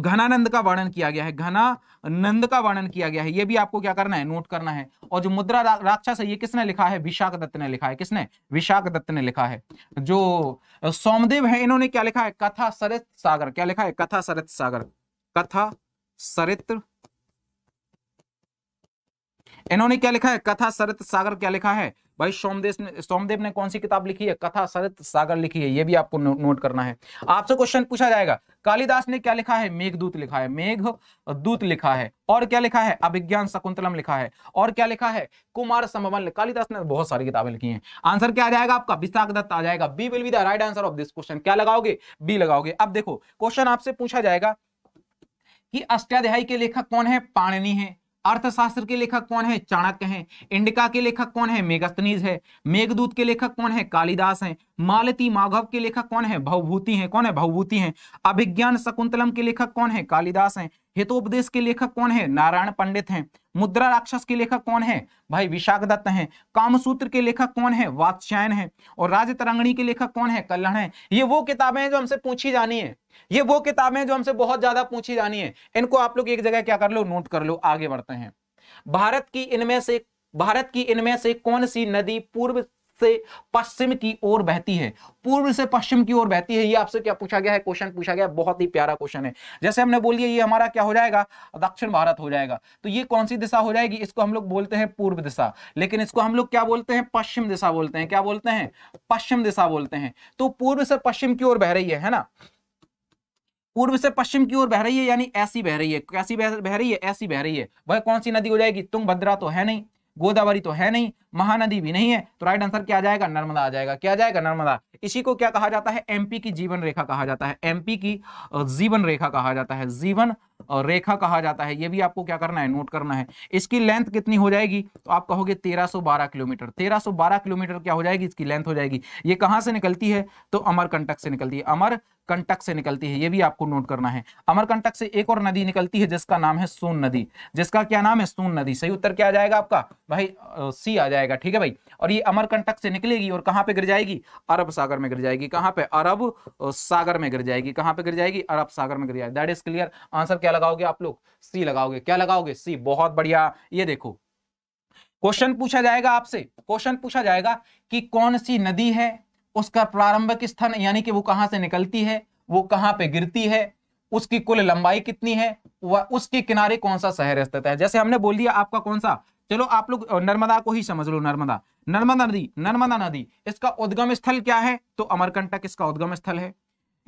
घनानंद का वर्णन किया गया है घनानंद का वर्णन किया गया है ये भी आपको क्या करना है नोट करना है और जो मुद्रा रा, राक्षस है ये किसने लिखा है विशाख दत्त ने लिखा है किसने विशाख दत्त ने लिखा है जो सोमदेव है इन्होंने क्या लिखा है कथा सरित सागर क्या लिखा है कथा सरित सागर कथा सरित्र इन्होंने क्या लिखा है कथा सरित सागर क्या लिखा है भाई सोमदेश ने सोमदेव ने कौन सी किताब लिखी है कथा सरित सागर लिखी है ये भी आपको नो, नोट करना है आपसे क्वेश्चन पूछा जाएगा कालिदास ने क्या लिखा है मेघदूत लिखा है मेघ दूत लिखा है और क्या लिखा है अभिज्ञान शकुंतलम लिखा है और क्या लिखा है कुमार संभवन कालिदास ने बहुत सारी किताबें लिखी है आंसर क्या आ जाएगा आपका विशाख दत्त आ जाएगा B will be the right answer of this question क्या लगाओगे बी लगाओगे अब देखो क्वेश्चन आपसे पूछा जाएगा कि अष्टाध्यायी के लेखक कौन है पाणनी है अर्थशास्त्र के लेखक कौन है चाणक्य हैं इंडिका के लेखक कौन है मेघस्तनीज है मेघदूत के लेखक कौन है कालिदास हैं मालती माघव के लेखक कौन है भवभूति हैं कौन है भवभूति हैं अभिज्ञान शकुंतलम के लेखक कौन है कालिदास हैं हितोपदेश के लेखक कौन है नारायण पंडित हैं मुद्रा राक्षस के लेखक कौन है भाई विशाख दत्त हैं कामसूत्र के लेखक कौन है वात्स्यायन है और राज तरंगणी के लेखक कौन है कल्याण है ये वो किताबें हैं जो हमसे पूछी जानी है ये वो किताबें जो हमसे बहुत ज्यादा पूछी जानी है इनको आप लोग एक जगह क्या कर लो नोट कर लो आगे बढ़ते हैं भारत की इनमें से भारत की इनमें से कौन सी नदी पूर्व से पश्चिम की ओर बहती है पूर्व से पश्चिम की ओर बहती है ये आपसे क्या पूछा गया है क्वेश्चन पूछा गया है बहुत ही प्यारा क्वेश्चन है जैसे हमने बोल दिया ये हमारा क्या हो जाएगा दक्षिण भारत हो जाएगा तो ये कौन सी दिशा हो जाएगी इसको हम लोग बोलते हैं पूर्व दिशा लेकिन इसको हम लोग क्या बोलते हैं पश्चिम दिशा बोलते हैं क्या बोलते हैं पश्चिम दिशा बोलते हैं तो पूर्व से पश्चिम की ओर बह रही है, है ना पूर्व से पश्चिम की ओर बह रही है यानी ऐसी बह रही है कैसी बह रही है ऐसी बह रही है वह कौन सी नदी हो जाएगी तुंग भद्रा तो है नहीं गोदावरी तो है नहीं महानदी भी नहीं है तो राइट आंसर क्या जाएगा नर्मदा आ जाएगा क्या जाएगा नर्मदा इसी को क्या कहा जाता है एमपी की जीवन रेखा कहा जाता है एमपी की जीवन रेखा कहा जाता है जीवन रेखा कहा जाता है ये भी आपको क्या करना है नोट करना है इसकी लेंथ कितनी हो जाएगी तो आप कहोगे 1312 किलोमीटर 1312 किलोमीटर क्या हो जाएगी इसकी लेंथ हो जाएगी ये कहां से निकलती है तो अमरकंटक से निकलती है अमर कंटक से निकलती है ये भी आपको नोट करना है अमरकंटक से एक और नदी निकलती है जिसका नाम है सोन नदी जिसका क्या नाम है सोन नदी सही उत्तर क्या आ जाएगा आपका भाई सी आ जाएगा जाएगा ठीक है भाई और ये अमरकंटक से निकलेगी और कहां पे गिर जाएगी अरब सागर में गिर जाएगी कहां पे अरब सागर में गिर जाएगी कहां पे गिर जाएगी अरब सागर में गिर जाएगी दैट इज क्लियर आंसर क्या लगाओगे आप लोग सी लगाओगे क्या लगाओगे सी बहुत बढ़िया ये देखो क्वेश्चन पूछा जाएगा आपसे क्वेश्चन पूछा जाएगा कि कौन सी नदी है उसका प्रारंभिक स्थान यानी कि वो कहां से निकलती है वो कहां पे गिरती है उसकी कुल लंबाई कितनी है वह उसके किनारे कौन सा शहर स्थित है जैसे हमने बोल दिया आपका कौन सा चलो आप लोग नर्मदा को ही समझ लो नर्मदा नर्मदा नदी नर्मदा नदी इसका उद्गम स्थल क्या है तो अमरकंटक इसका उद्गम स्थल है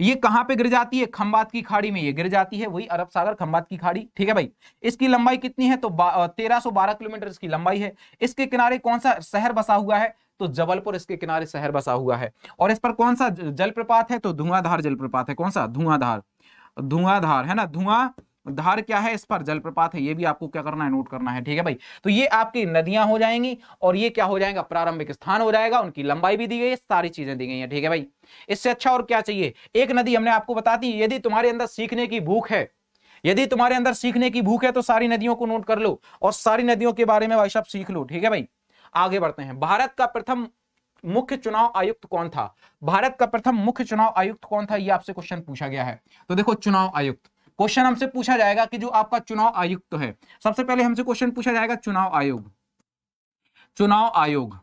ये कहां पे गिर जाती है खंबात की खाड़ी में ये गिर जाती है वही अरब सागर खंबात की खाड़ी ठीक है भाई इसकी लंबाई कितनी है तो तेरह सौ बारह किलोमीटर इसकी लंबाई है इसके किनारे कौन सा शहर बसा हुआ है तो जबलपुर इसके किनारे शहर बसा हुआ है और इस पर कौन सा जलप्रपात है तो धुआंधार जलप्रपात है कौन सा धुआंधार धुआंधार है ना धुआं धार क्या है इस पर जलप्रपात है ये भी आपको क्या करना है नोट करना है ठीक है भाई तो ये आपकी नदियां हो जाएंगी और ये क्या हो जाएगा प्रारंभिक स्थान हो जाएगा उनकी लंबाई भी दी गई है सारी चीजें दी गई हैं ठीक है भाई इससे अच्छा और क्या चाहिए एक नदी हमने आपको बता दी यदि तुम्हारे अंदर सीखने की भूख है यदि तुम्हारे अंदर सीखने की भूख है तो सारी नदियों को नोट कर लो और सारी नदियों के बारे में भाई साहब सीख लो ठीक है भाई आगे बढ़ते हैं भारत का प्रथम मुख्य चुनाव आयुक्त कौन था भारत का प्रथम मुख्य चुनाव आयुक्त कौन था यह आपसे क्वेश्चन पूछा गया है तो देखो चुनाव आयुक्त क्वेश्चन हमसे पूछा जाएगा कि जो आपका चुनाव आयुक्त है सबसे पहले हमसे क्वेश्चन पूछा जाएगा चुनाव आयोग चुनाव आयोग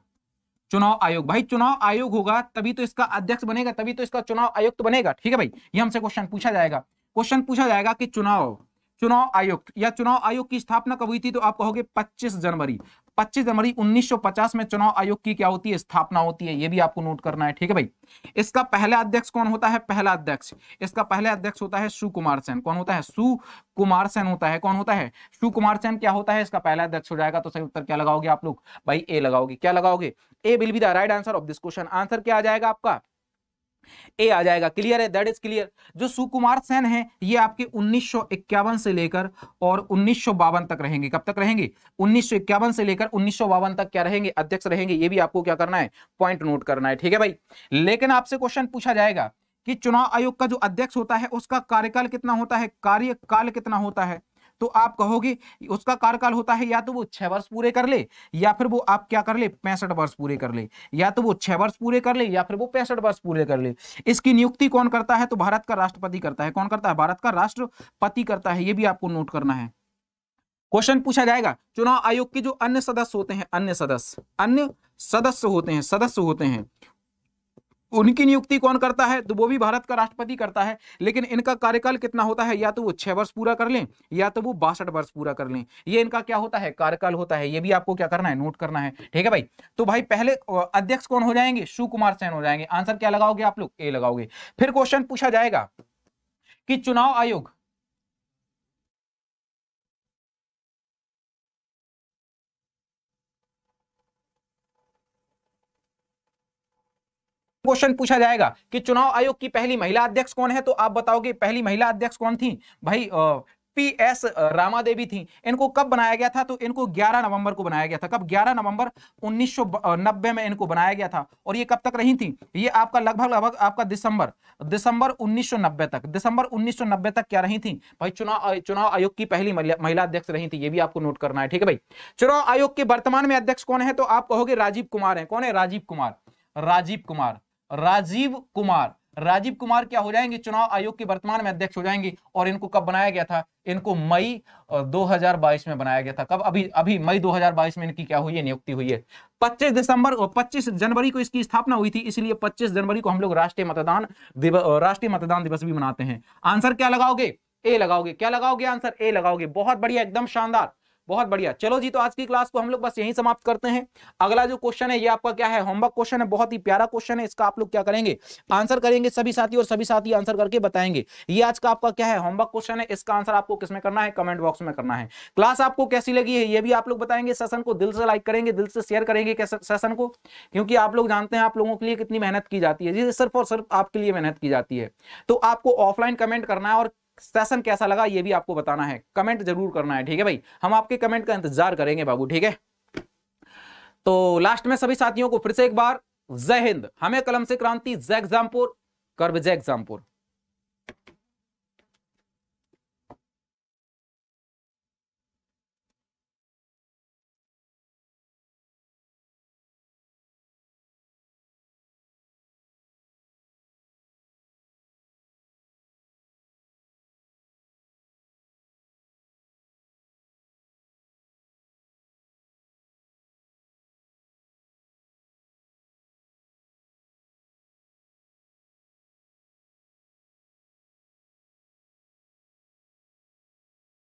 चुनाव आयोग भाई चुनाव आयोग होगा तभी तो इसका अध्यक्ष बनेगा तभी तो इसका चुनाव आयुक्त बनेगा ठीक है भाई ये हमसे क्वेश्चन पूछा जाएगा क्वेश्चन पूछा जाएगा कि चुनाव चुनाव आयुक्त या चुनाव आयोग की स्थापना कब हुई थी तो आप कहोगे 25 जनवरी 25 जनवरी 1950 में चुनाव आयोग की क्या होती है स्थापना होती है यह भी आपको नोट करना है ठीक है भाई इसका पहला अध्यक्ष कौन होता है पहला अध्यक्ष इसका पहले अध्यक्ष होता है सुकुमार सेन कौन होता है सुकुमार सेन होता है कौन होता है सुकुमार सेन क्या होता है इसका पहला अध्यक्ष हो जाएगा तो सही उत्तर क्या लगाओगे आप लोग भाई ए लगाओगे क्या लगाओगे A will be the right answer of this question answer क्या आ जाएगा आपका ए आ जाएगा क्लियर है दैट इज क्लियर जो सुकुमार सेन है ये आपके उन्नीस से लेकर और उन्नीस तक रहेंगे कब तक रहेंगे उन्नीस से लेकर उन्नीस तक क्या रहेंगे अध्यक्ष रहेंगे ये भी आपको क्या करना है पॉइंट नोट करना है ठीक है भाई लेकिन आपसे क्वेश्चन पूछा जाएगा कि चुनाव आयोग का जो अध्यक्ष होता है उसका कार्यकाल कितना होता है कार्यकाल कितना होता है तो आप कहोगे उसका कार्यकाल होता है या तो वो छह वर्ष पूरे कर ले या फिर वो आप क्या कर ले पैंसठ वर्ष पूरे कर ले या तो वो छह वर्ष पूरे कर ले या फिर वो पैंसठ वर्ष पूरे कर ले इसकी नियुक्ति कौन करता है तो भारत का राष्ट्रपति करता है कौन करता है भारत का राष्ट्रपति करता है ये भी आपको नोट करना है क्वेश्चन पूछा जाएगा चुनाव आयोग के जो अन्य सदस्य होते हैं अन्य सदस्य अन्य सदस्य होते हैं सदस्य होते हैं उनकी नियुक्ति कौन करता है तो वो भी भारत का राष्ट्रपति करता है लेकिन इनका कार्यकाल कितना होता है या तो वो छह वर्ष पूरा कर लें या तो वो बासठ वर्ष पूरा कर लें ये इनका क्या होता है कार्यकाल होता है ये भी आपको क्या करना है नोट करना है ठीक है भाई तो भाई पहले अध्यक्ष कौन हो जाएंगे शिव कुमार सेन हो जाएंगे आंसर क्या लगाओगे आप लोग ए लगाओगे फिर क्वेश्चन पूछा जाएगा कि चुनाव आयोग क्वेश्चन पूछा जाएगा कि चुनाव आयोग की पहली महिला अध्यक्ष कौन है तो आप बताओगे पहली महिला अध्यक्ष कौन थी भाई पी एस रामा देवी थी इनको कब बनाया गया था तो इनको 11 नवंबर को बनाया गया था कब 11 नवंबर 1990 में इनको बनाया गया था और ये कब तक रही थी ये आपका लगभग लगभग आपका दिसंबर दिसंबर 1990 तक दिसंबर 1990 तक क्या रही थी भाई चुनाव चुनाव आयोग की पहली महिला अध्यक्ष रही थी ये भी आपको नोट करना है ठीक है भाई चुनाव आयोग के वर्तमान में अध्यक्ष कौन है तो आप कहोगे राजीव कुमार है कौन है राजीव कुमार राजीव कुमार राजीव कुमार राजीव कुमार क्या हो जाएंगे चुनाव आयोग के वर्तमान में अध्यक्ष हो जाएंगे और इनको कब बनाया गया था इनको मई 2022 में बनाया गया था कब अभी अभी मई 2022 में इनकी क्या हुई है नियुक्ति हुई है 25 दिसंबर 25 जनवरी को इसकी स्थापना हुई थी इसलिए 25 जनवरी को हम लोग राष्ट्रीय मतदान दिवस राष्ट्रीय मतदान दिवस भी मनाते हैं आंसर क्या लगाओगे ए लगाओगे क्या लगाओगे आंसर ए लगाओगे बहुत बढ़िया एकदम शानदार बहुत बढ़िया चलो जी तो आज की क्लास को हम लोग बस यही समाप्त करते हैं अगला जो क्वेश्चन है ये आपका क्या है होमवर्क क्वेश्चन है बहुत ही प्यारा क्वेश्चन है इसका आप लोग क्या करेंगे आंसर करेंगे सभी साथी और सभी साथी आंसर करके बताएंगे ये आज का आपका क्या है होमवर्क क्वेश्चन है इसका आंसर आपको किसमें करना है कमेंट बॉक्स में करना है क्लास आपको कैसी लगी है ये भी आप लोग बताएंगे सेशन को दिल से लाइक करेंगे दिल से शेयर करेंगे सेशन को क्योंकि आप लोग जानते हैं आप लोगों के लिए कितनी मेहनत की जाती है सिर्फ और सिर्फ आपके लिए मेहनत की जाती है तो आपको ऑफलाइन कमेंट करना है और सेशन कैसा लगा ये भी आपको बताना है कमेंट जरूर करना है ठीक है भाई हम आपके कमेंट का इंतजार करेंगे बाबू ठीक है तो लास्ट में सभी साथियों को फिर से एक बार जय हिंद हमें कलम से क्रांति जय एग्जामपुर कर्ब जय एग्जामपुर